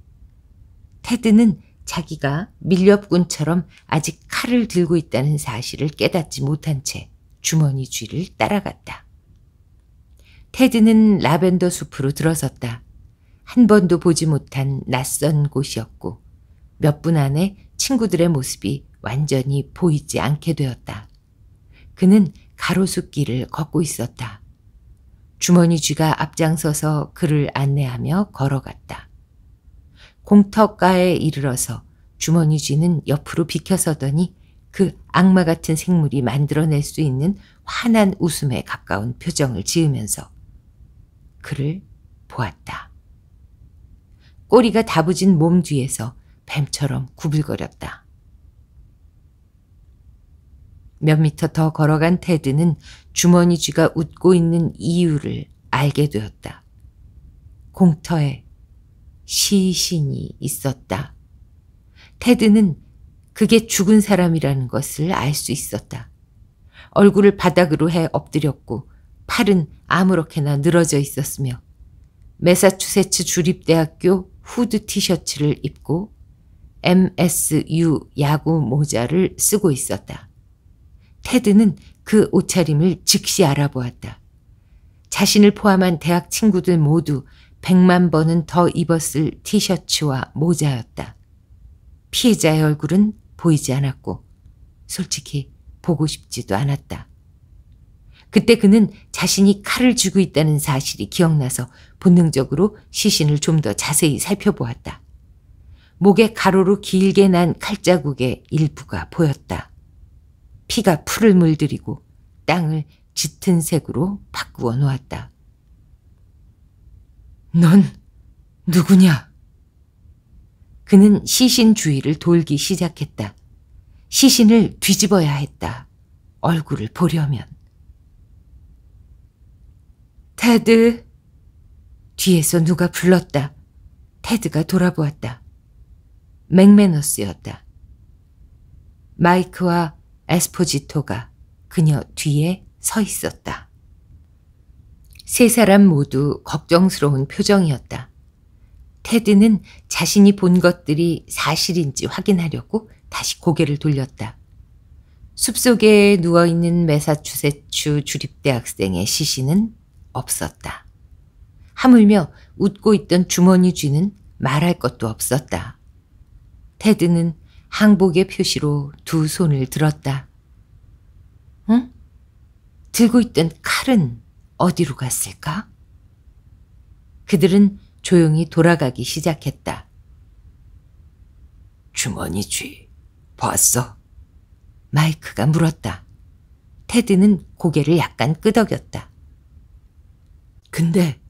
테드는 자기가 밀렵꾼처럼 아직 칼을 들고 있다는 사실을 깨닫지 못한 채 주머니 쥐를 따라갔다. 테드는 라벤더 숲으로 들어섰다. 한 번도 보지 못한 낯선 곳이었고 몇 분 안에 친구들의 모습이 완전히 보이지 않게 되었다. 그는 가로수길을 걷고 있었다. 주머니 쥐가 앞장서서 그를 안내하며 걸어갔다. 공터가에 이르러서 주머니 쥐는 옆으로 비켜서더니 그 악마 같은 생물이 만들어낼 수 있는 환한 웃음에 가까운 표정을 지으면서 그를 보았다. 꼬리가 다부진 몸 뒤에서 뱀처럼 구불거렸다. 몇 미터 더 걸어간 테드는 주머니 쥐가 웃고 있는 이유를 알게 되었다. 공터에 시신이 있었다. 테드는 그게 죽은 사람이라는 것을 알 수 있었다. 얼굴을 바닥으로 해 엎드렸고 팔은 아무렇게나 늘어져 있었으며 메사추세츠 주립대학교 후드 티셔츠를 입고 MSU 야구 모자를 쓰고 있었다. 테드는 그 옷차림을 즉시 알아보았다. 자신을 포함한 대학 친구들 모두 백만 번은 더 입었을 티셔츠와 모자였다. 피해자의 얼굴은 보이지 않았고 솔직히 보고 싶지도 않았다. 그때 그는 자신이 칼을 쥐고 있다는 사실이 기억나서 본능적으로 시신을 좀 더 자세히 살펴보았다. 목에 가로로 길게 난 칼자국의 일부가 보였다. 피가 풀을 물들이고 땅을 짙은 색으로 바꾸어 놓았다. 넌 누구냐? 그는 시신 주위를 돌기 시작했다. 시신을 뒤집어야 했다. 얼굴을 보려면. 테드. 뒤에서 누가 불렀다. 테드가 돌아보았다. 맥메너스였다. 마이크와 에스포지토가 그녀 뒤에 서 있었다. 세 사람 모두 걱정스러운 표정이었다. 테드는 자신이 본 것들이 사실인지 확인하려고 다시 고개를 돌렸다. 숲속에 누워있는 메사추세츠 주립대 학생의 시신은 없었다. 하물며 웃고 있던 주머니 쥐는 말할 것도 없었다. 테드는 항복의 표시로 두 손을 들었다. 응? 들고 있던 칼은 어디로 갔을까? 그들은 조용히 돌아가기 시작했다. 주머니쥐, 봤어? 마이크가 물었다. 테드는 고개를 약간 끄덕였다. 근데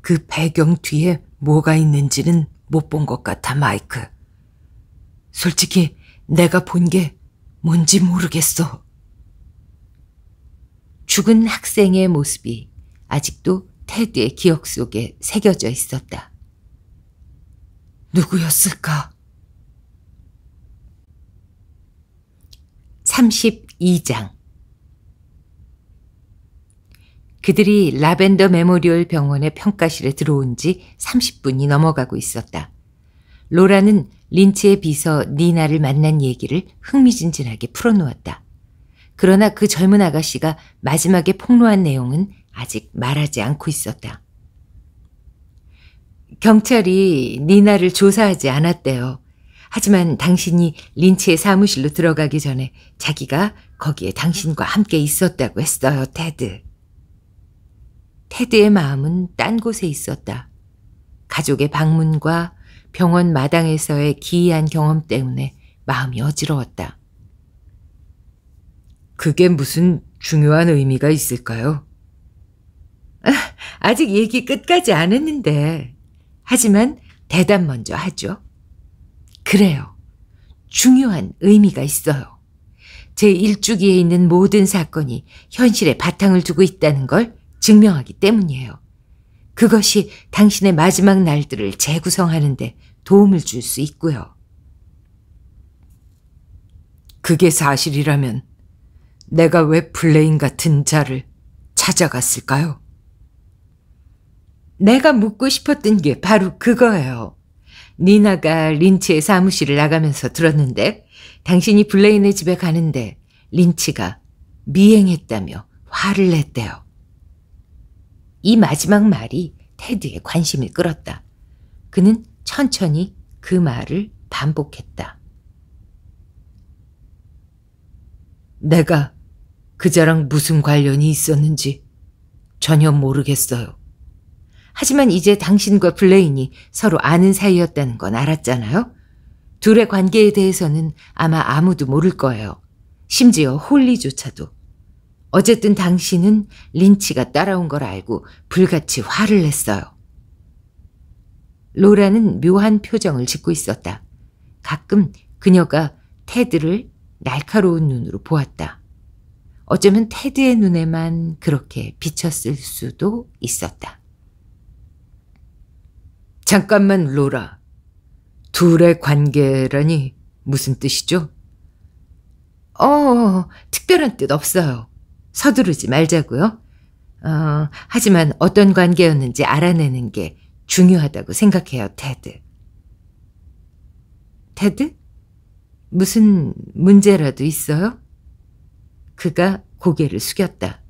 그 배경 뒤에 뭐가 있는지는 못 본 것 같아, 마이크. 솔직히 내가 본 게 뭔지 모르겠어. 죽은 학생의 모습이 아직도 테드의 기억 속에 새겨져 있었다. 누구였을까? 32장 그들이 라벤더 메모리얼 병원의 평가실에 들어온 지 30분이 넘어가고 있었다. 로라는 린치의 비서 니나를 만난 얘기를 흥미진진하게 풀어놓았다. 그러나 그 젊은 아가씨가 마지막에 폭로한 내용은 아직 말하지 않고 있었다. 경찰이 니나를 조사하지 않았대요. 하지만 당신이 린치의 사무실로 들어가기 전에 자기가 거기에 당신과 함께 있었다고 했어요, 테드. 테드의 마음은 딴 곳에 있었다. 가족의 방문과 병원 마당에서의 기이한 경험 때문에 마음이 어지러웠다. 그게 무슨 중요한 의미가 있을까요? 아, 직 얘기 끝까지 안 했는데. 하지만 대답 먼저 하죠. 그래요. 중요한 의미가 있어요. 제 일주기에 있는 모든 사건이 현실에 바탕을 두고 있다는 걸 증명하기 때문이에요. 그것이 당신의 마지막 날들을 재구성하는데 도움을 줄 수 있고요. 그게 사실이라면 내가 왜 블레인 같은 자를 찾아갔을까요? 내가 묻고 싶었던 게 바로 그거예요. 니나가 린치의 사무실을 나가면서 들었는데 당신이 블레인의 집에 가는데 린치가 미행했다며 화를 냈대요. 이 마지막 말이 테드의 관심을 끌었다. 그는 천천히 그 말을 반복했다. 내가 그자랑 무슨 관련이 있었는지 전혀 모르겠어요. 하지만 이제 당신과 블레인이 서로 아는 사이였다는 건 알았잖아요? 둘의 관계에 대해서는 아마 아무도 모를 거예요. 심지어 홀리조차도. 어쨌든 당신은 린치가 따라온 걸 알고 불같이 화를 냈어요. 로라는 묘한 표정을 짓고 있었다. 가끔 그녀가 테드를 날카로운 눈으로 보았다. 어쩌면 테드의 눈에만 그렇게 비쳤을 수도 있었다. 잠깐만, 로라. 둘의 관계라니 무슨 뜻이죠? 어, 특별한 뜻 없어요. 서두르지 말자고요. 어, 하지만 어떤 관계였는지 알아내는 게 중요하다고 생각해요, 테드. 테드? 무슨 문제라도 있어요? 그가 고개를 숙였다.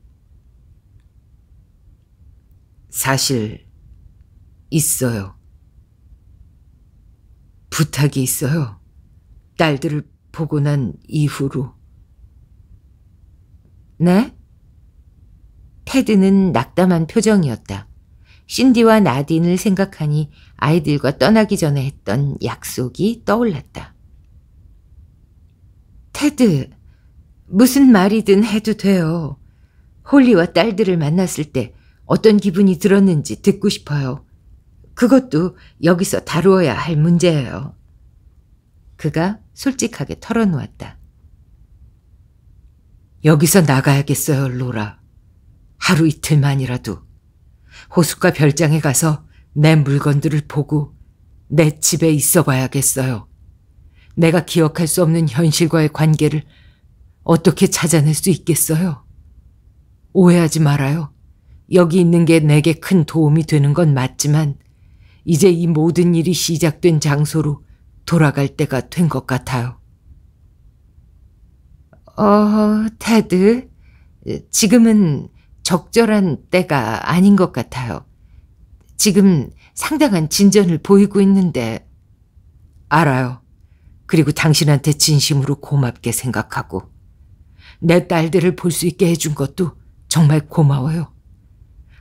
사실, 있어요. 부탁이 있어요. 딸들을 보고 난 이후로. 네? 테드는 낙담한 표정이었다. 신디와 나딘을 생각하니 아이들과 떠나기 전에 했던 약속이 떠올랐다. 테드, 무슨 말이든 해도 돼요. 홀리와 딸들을 만났을 때 어떤 기분이 들었는지 듣고 싶어요. 그것도 여기서 다루어야 할 문제예요. 그가 솔직하게 털어놓았다. 여기서 나가야겠어요, 로라. 하루 이틀만이라도. 호숫가 별장에 가서 내 물건들을 보고 내 집에 있어 봐야겠어요. 내가 기억할 수 없는 현실과의 관계를 어떻게 찾아낼 수 있겠어요? 오해하지 말아요. 여기 있는 게 내게 큰 도움이 되는 건 맞지만 이제 이 모든 일이 시작된 장소로 돌아갈 때가 된 것 같아요. 어, 테드, 지금은 적절한 때가 아닌 것 같아요. 지금 상당한 진전을 보이고 있는데, 알아요. 그리고 당신한테 진심으로 고맙게 생각하고, 내 딸들을 볼 수 있게 해준 것도 정말 고마워요.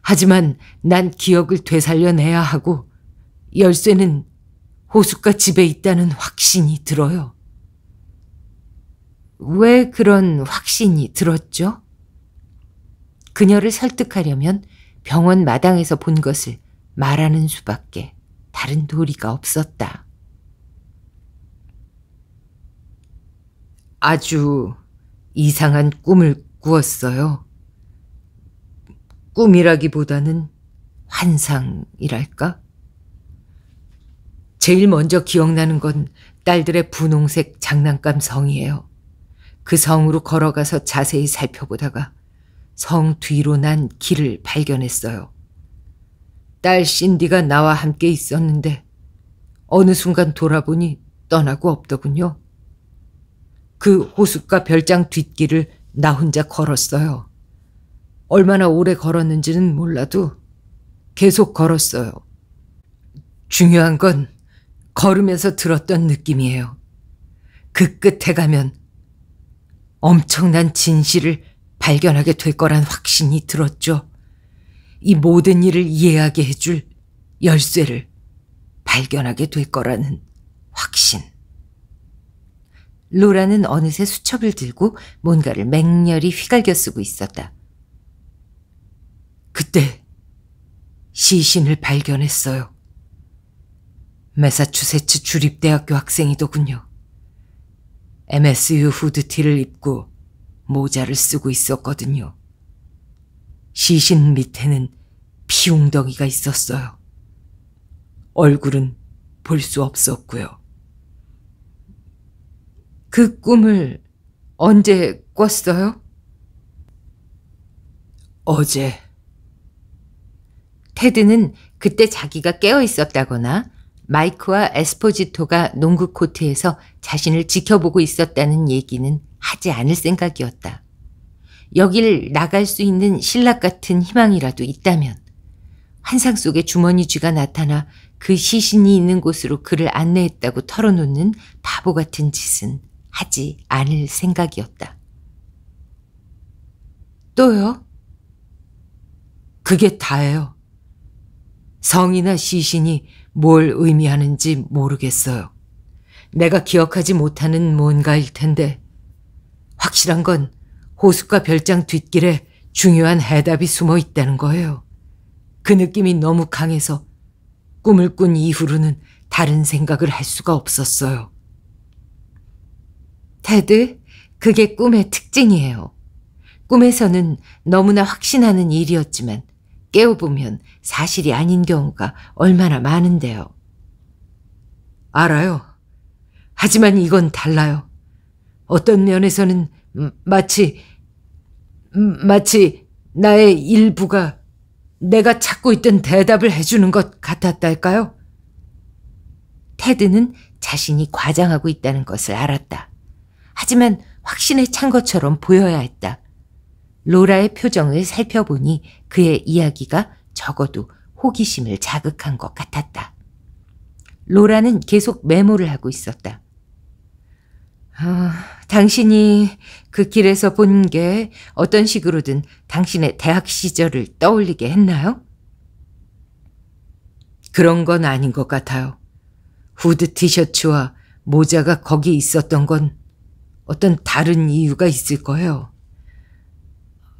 하지만 난 기억을 되살려내야 하고, 열쇠는 호숫가 집에 있다는 확신이 들어요. 왜 그런 확신이 들었죠? 그녀를 설득하려면 병원 마당에서 본 것을 말하는 수밖에 다른 도리가 없었다. 아주 이상한 꿈을 꾸었어요. 꿈이라기보다는 환상이랄까? 제일 먼저 기억나는 건 딸들의 분홍색 장난감 성이에요. 그 성으로 걸어가서 자세히 살펴보다가 성 뒤로 난 길을 발견했어요. 딸 신디가 나와 함께 있었는데 어느 순간 돌아보니 떠나고 없더군요. 그 호숫가 별장 뒷길을 나 혼자 걸었어요. 얼마나 오래 걸었는지는 몰라도 계속 걸었어요. 중요한 건 걸으면서 들었던 느낌이에요. 그 끝에 가면 엄청난 진실을 발견하게 될 거란 확신이 들었죠. 이 모든 일을 이해하게 해줄 열쇠를 발견하게 될 거라는 확신. 로라는 어느새 수첩을 들고 뭔가를 맹렬히 휘갈겨 쓰고 있었다. 그때 시신을 발견했어요. 메사추세츠 주립대학교 학생이더군요. MSU 후드티를 입고 모자를 쓰고 있었거든요. 시신 밑에는 피웅덩이가 있었어요. 얼굴은 볼 수 없었고요. 그 꿈을 언제 꿨어요? 어제. 테드는 그때 자기가 깨어 있었다거나 마이크와 에스포지토가 농구 코트에서 자신을 지켜보고 있었다는 얘기는 하지 않을 생각이었다. 여길 나갈 수 있는 신락 같은 희망이라도 있다면 환상 속에 주머니 쥐가 나타나 그 시신이 있는 곳으로 그를 안내했다고 털어놓는 바보 같은 짓은 하지 않을 생각이었다. 또요? 그게 다예요. 성이나 시신이 뭘 의미하는지 모르겠어요. 내가 기억하지 못하는 뭔가일 텐데 확실한 건 호숫가 별장 뒷길에 중요한 해답이 숨어 있다는 거예요. 그 느낌이 너무 강해서 꿈을 꾼 이후로는 다른 생각을 할 수가 없었어요. 테드, 그게 꿈의 특징이에요. 꿈에서는 너무나 확신하는 일이었지만 깨워보면 사실이 아닌 경우가 얼마나 많은데요. 알아요. 하지만 이건 달라요. 어떤 면에서는 음, 마치, 음, 마치 나의 일부가 내가 찾고 있던 대답을 해주는 것 같았달까요? 테드는 자신이 과장하고 있다는 것을 알았다. 하지만 확신에 찬 것처럼 보여야 했다. 로라의 표정을 살펴보니 그의 이야기가 적어도 호기심을 자극한 것 같았다. 로라는 계속 메모를 하고 있었다. 아, 당신이 그 길에서 본 게 어떤 식으로든 당신의 대학 시절을 떠올리게 했나요? 그런 건 아닌 것 같아요. 후드 티셔츠와 모자가 거기 있었던 건 어떤 다른 이유가 있을 거예요.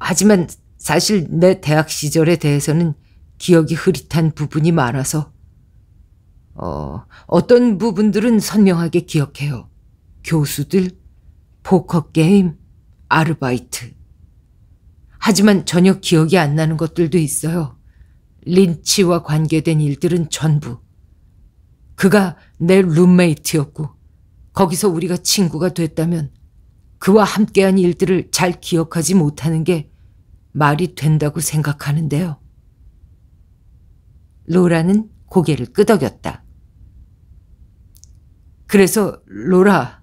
하지만 사실 내 대학 시절에 대해서는 기억이 흐릿한 부분이 많아서 어, 어떤 부분들은 선명하게 기억해요. 교수들, 포커 게임, 아르바이트. 하지만 전혀 기억이 안 나는 것들도 있어요. 린치와 관계된 일들은 전부. 그가 내 룸메이트였고, 거기서 우리가 친구가 됐다면 그와 함께한 일들을 잘 기억하지 못하는 게 말이 된다고 생각하는데요. 로라는 고개를 끄덕였다. 그래서 로라,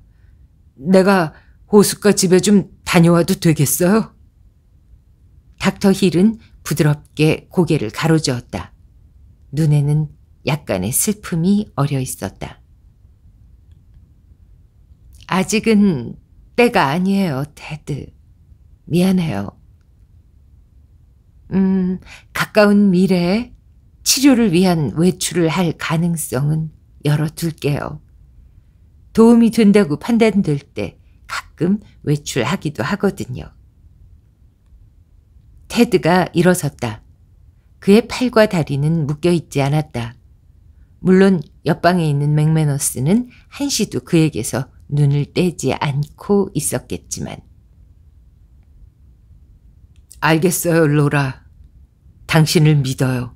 내가 호숫가 집에 좀 다녀와도 되겠어요? 닥터 힐은 부드럽게 고개를 가로저었다. 눈에는 약간의 슬픔이 어려 있었다. 아직은 때가 아니에요, 테드. 미안해요. 음, 가까운 미래에 치료를 위한 외출을 할 가능성은 열어둘게요. 도움이 된다고 판단될 때 가끔 외출하기도 하거든요. 테드가 일어섰다. 그의 팔과 다리는 묶여있지 않았다. 물론 옆방에 있는 맥메너스는 한시도 그에게서 눈을 떼지 않고 있었겠지만. 알겠어요, 로라. 당신을 믿어요.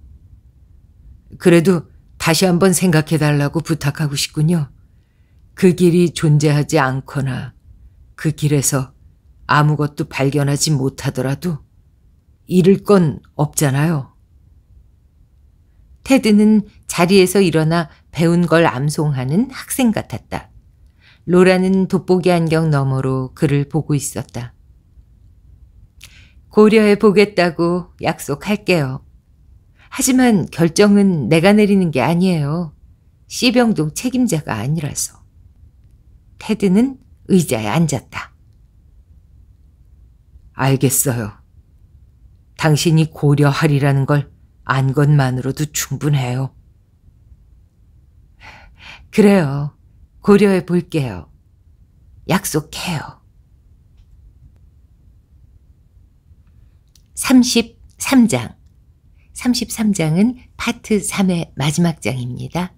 그래도 다시 한번 생각해 달라고 부탁하고 싶군요. 그 길이 존재하지 않거나 그 길에서 아무것도 발견하지 못하더라도 잃을 건 없잖아요. 테드는 자리에서 일어나 배운 걸 암송하는 학생 같았다. 로라는 돋보기 안경 너머로 그를 보고 있었다. 고려해 보겠다고 약속할게요. 하지만 결정은 내가 내리는 게 아니에요. 시병동 책임자가 아니라서. 테드는 의자에 앉았다. 알겠어요. 당신이 고려하리라는 걸 안 것만으로도 충분해요. 그래요. 고려해 볼게요. 약속해요. 33장. 33장은 파트 3의 마지막 장입니다.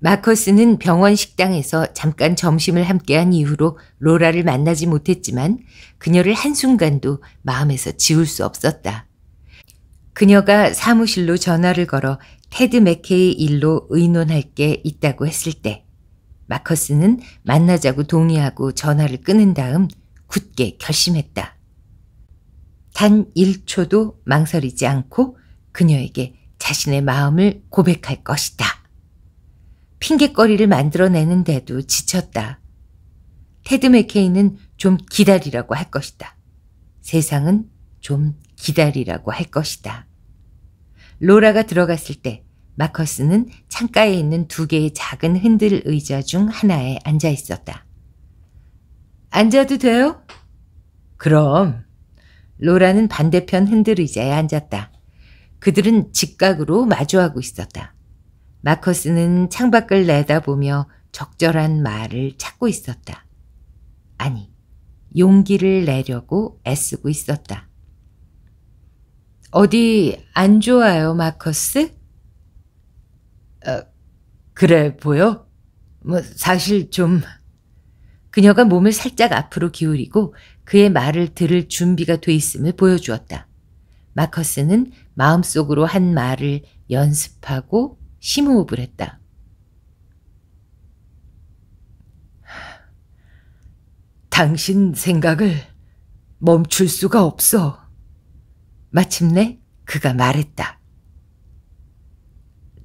마커스는 병원 식당에서 잠깐 점심을 함께한 이후로 로라를 만나지 못했지만 그녀를 한순간도 마음에서 지울 수 없었다. 그녀가 사무실로 전화를 걸어 테드 맥케이 일로 의논할 게 있다고 했을 때 마커스는 만나자고 동의하고 전화를 끊은 다음 굳게 결심했다. 단 1초도 망설이지 않고 그녀에게 자신의 마음을 고백할 것이다. 핑계거리를 만들어내는데도 지쳤다. 테드 맥케이는 좀 기다리라고 할 것이다. 세상은 좀 기다리라고 할 것이다. 로라가 들어갔을 때 마커스는 창가에 있는 두 개의 작은 흔들 의자 중 하나에 앉아 있었다. 앉아도 돼요? 그럼. 로라는 반대편 흔들 의자에 앉았다. 그들은 직각으로 마주하고 있었다. 마커스는 창밖을 내다보며 적절한 말을 찾고 있었다. 아니, 용기를 내려고 애쓰고 있었다. 어디 안 좋아요, 마커스? 어, 그래 보여? 뭐 사실 좀... 그녀가 몸을 살짝 앞으로 기울이고 그의 말을 들을 준비가 돼 있음을 보여주었다. 마커스는 마음속으로 한 말을 연습하고 심호흡을 했다. 당신 생각을 멈출 수가 없어. 마침내 그가 말했다.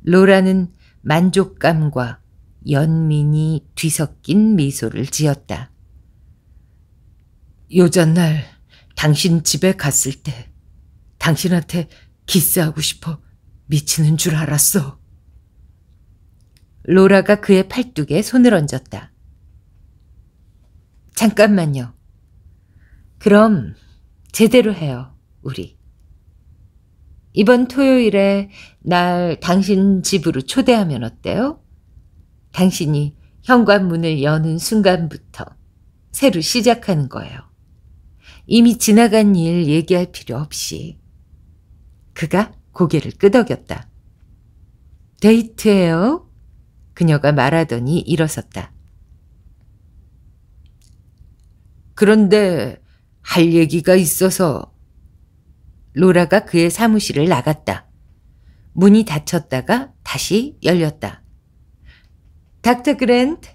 로라는 만족감과 연민이 뒤섞인 미소를 지었다. 요전날 당신 집에 갔을 때 당신한테 키스하고 싶어 미치는 줄 알았어. 로라가 그의 팔뚝에 손을 얹었다. 잠깐만요. 그럼 제대로 해요, 우리. 이번 토요일에 날 당신 집으로 초대하면 어때요? 당신이 현관문을 여는 순간부터 새로 시작하는 거예요. 이미 지나간 일 얘기할 필요 없이 그가 고개를 끄덕였다. 데이트예요? 그녀가 말하더니 일어섰다. 그런데 할 얘기가 있어서 로라가 그의 사무실을 나갔다. 문이 닫혔다가 다시 열렸다. 닥터 그랜트,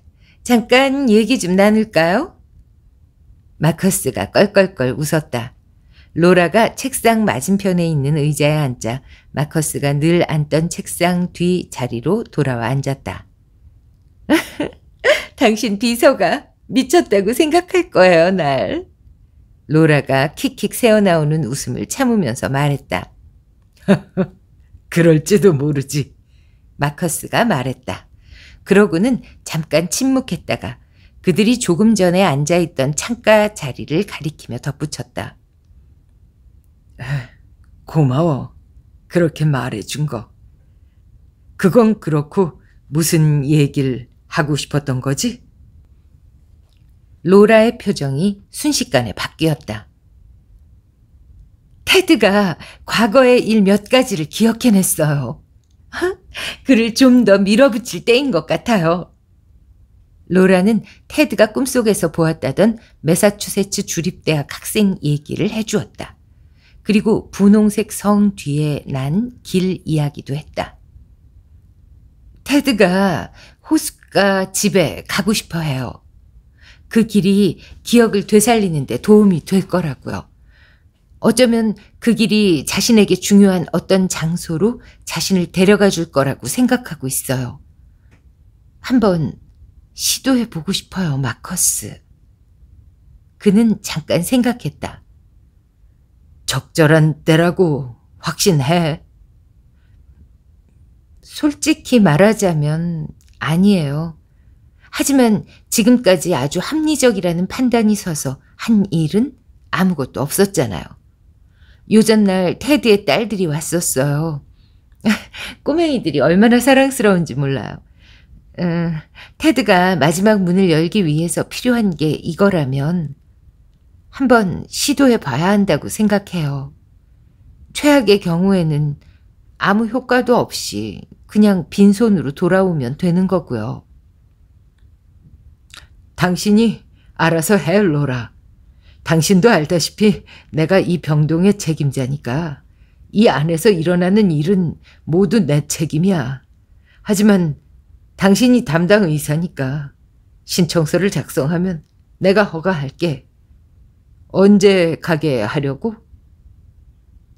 잠깐 얘기 좀 나눌까요? 마커스가 껄껄껄 웃었다. 로라가 책상 맞은편에 있는 의자에 앉자 마커스가 늘 앉던 책상 뒤 자리로 돌아와 앉았다. 당신 비서가 미쳤다고 생각할 거예요, 날. 로라가 킥킥 새어나오는 웃음을 참으면서 말했다. 그럴지도 모르지. 마커스가 말했다. 그러고는 잠깐 침묵했다가 그들이 조금 전에 앉아 있던 창가 자리를 가리키며 덧붙였다. 아, 고마워. 그렇게 말해준 거. 그건 그렇고 무슨 얘기를 하고 싶었던 거지? 로라의 표정이 순식간에 바뀌었다. 테드가 과거의 일 몇 가지를 기억해냈어요. 그를 좀 더 밀어붙일 때인 것 같아요. 로라는 테드가 꿈속에서 보았다던 메사추세츠 주립대학 학생 얘기를 해주었다. 그리고 분홍색 성 뒤에 난 길 이야기도 했다. 테드가 호숫가 집에 가고 싶어 해요. 그 길이 기억을 되살리는데 도움이 될 거라고요. 어쩌면 그 길이 자신에게 중요한 어떤 장소로 자신을 데려가 줄 거라고 생각하고 있어요. 한번 시도해 보고 싶어요, 마커스. 그는 잠깐 생각했다. 적절한 때라고 확신해. 솔직히 말하자면 아니에요. 하지만 지금까지 아주 합리적이라는 판단이 서서 한 일은 아무것도 없었잖아요. 요전날 테드의 딸들이 왔었어요. 꼬맹이들이 얼마나 사랑스러운지 몰라요. 음, 테드가 마지막 문을 열기 위해서 필요한 게 이거라면 한번 시도해 봐야 한다고 생각해요. 최악의 경우에는 아무 효과도 없이 그냥 빈손으로 돌아오면 되는 거고요. 당신이 알아서 해, 로라. 당신도 알다시피 내가 이 병동의 책임자니까 이 안에서 일어나는 일은 모두 내 책임이야. 하지만 당신이 담당 의사니까 신청서를 작성하면 내가 허가할게. 언제 가게 하려고?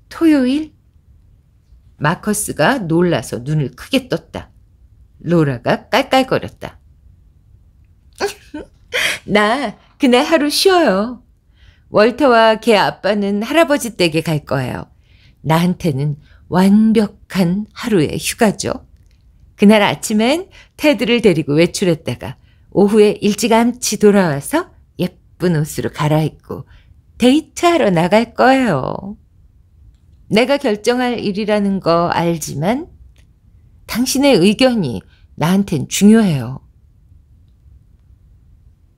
토요일? 마커스가 놀라서 눈을 크게 떴다. 로라가 깔깔거렸다. 나 그날 하루 쉬어요. 월터와 걔 아빠는 할아버지 댁에 갈 거예요. 나한테는 완벽한 하루의 휴가죠. 그날 아침엔 테드를 데리고 외출했다가 오후에 일찌감치 돌아와서 예쁜 옷으로 갈아입고 데이트하러 나갈 거예요. 내가 결정할 일이라는 거 알지만 당신의 의견이 나한텐 중요해요.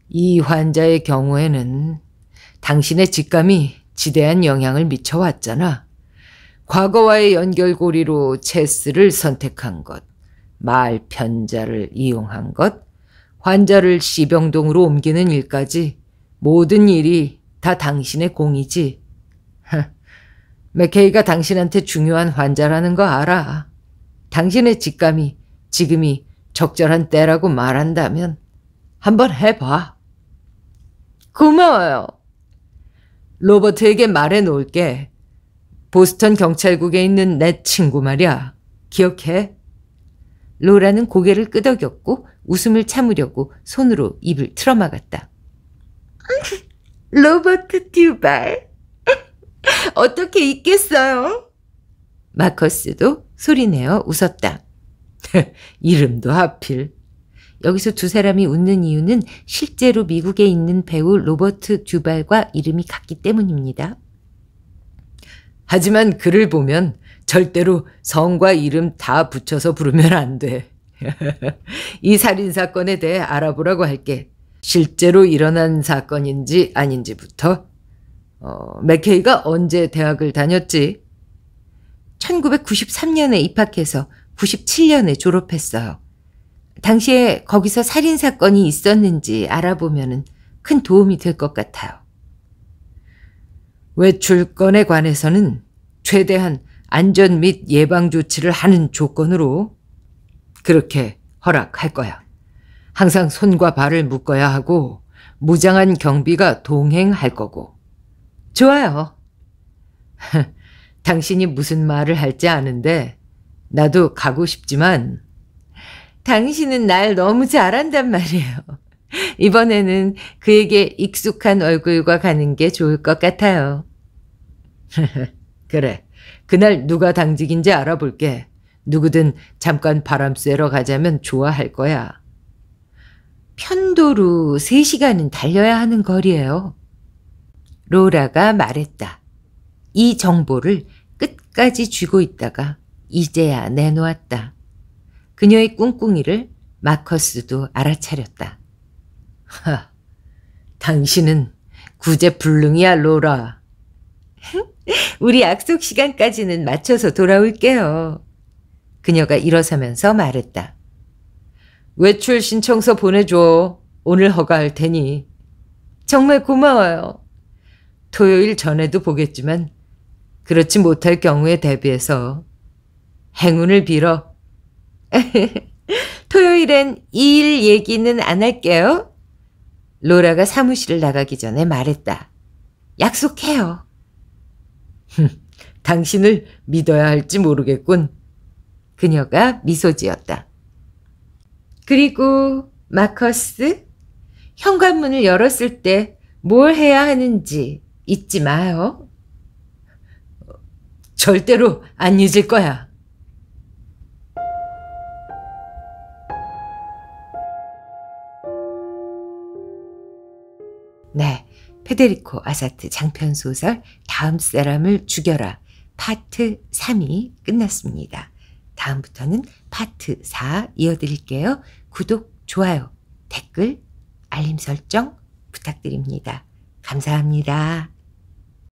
이 환자의 경우에는 당신의 직감이 지대한 영향을 미쳐왔잖아. 과거와의 연결고리로 체스를 선택한 것, 말 편자를 이용한 것, 환자를 시병동으로 옮기는 일까지 모든 일이 다 당신의 공이지. 맥케이가 당신한테 중요한 환자라는 거 알아. 당신의 직감이 지금이 적절한 때라고 말한다면 한번 해봐. 고마워요. 로버트에게 말해 놓을게. 보스턴 경찰국에 있는 내 친구 말이야. 기억해? 로라는 고개를 끄덕였고 웃음을 참으려고 손으로 입을 틀어막았다. 로버트 듀발. 어떻게 있겠어요? 마커스도 소리내어 웃었다. 이름도 하필. 여기서 두 사람이 웃는 이유는 실제로 미국에 있는 배우 로버트 듀발과 이름이 같기 때문입니다. 하지만 그를 보면 절대로 성과 이름 다 붙여서 부르면 안 돼. 이 살인 사건에 대해 알아보라고 할게. 실제로 일어난 사건인지 아닌지부터. 어, 맥케이가 언제 대학을 다녔지? 1993년에 입학해서 97년에 졸업했어요. 당시에 거기서 살인 사건이 있었는지 알아보면 큰 도움이 될 것 같아요. 외출권에 관해서는 최대한 안전 및 예방 조치를 하는 조건으로 그렇게 허락할 거야. 항상 손과 발을 묶어야 하고 무장한 경비가 동행할 거고. 좋아요. 당신이 무슨 말을 할지 아는데 나도 가고 싶지만 당신은 날 너무 잘한단 말이에요. 이번에는 그에게 익숙한 얼굴과 가는 게 좋을 것 같아요. 그래. 그날 누가 당직인지 알아볼게. 누구든 잠깐 바람 쐬러 가자면 좋아할 거야. 편도로 3시간은 달려야 하는 거리예요. 로라가 말했다. 이 정보를 끝까지 쥐고 있다가 이제야 내놓았다. 그녀의 꿍꿍이를 마커스도 알아차렸다. 하, 당신은 구제불능이야, 로라. 흥? 우리 약속 시간까지는 맞춰서 돌아올게요. 그녀가 일어서면서 말했다. 외출 신청서 보내줘. 오늘 허가할 테니. 정말 고마워요. 토요일 전에도 보겠지만 그렇지 못할 경우에 대비해서 행운을 빌어. 토요일엔 이 일 얘기는 안 할게요. 로라가 사무실을 나가기 전에 말했다. 약속해요. 당신을 믿어야 할지 모르겠군. 그녀가 미소 지었다. 그리고 마커스, 현관문을 열었을 때 뭘 해야 하는지 잊지 마요. 어, 절대로 안 잊을 거야. 페데리코 아사트 장편소설 다음 사람을 죽여라 파트 3이 끝났습니다. 다음부터는 파트 4 이어드릴게요. 구독, 좋아요, 댓글, 알림 설정 부탁드립니다. 감사합니다.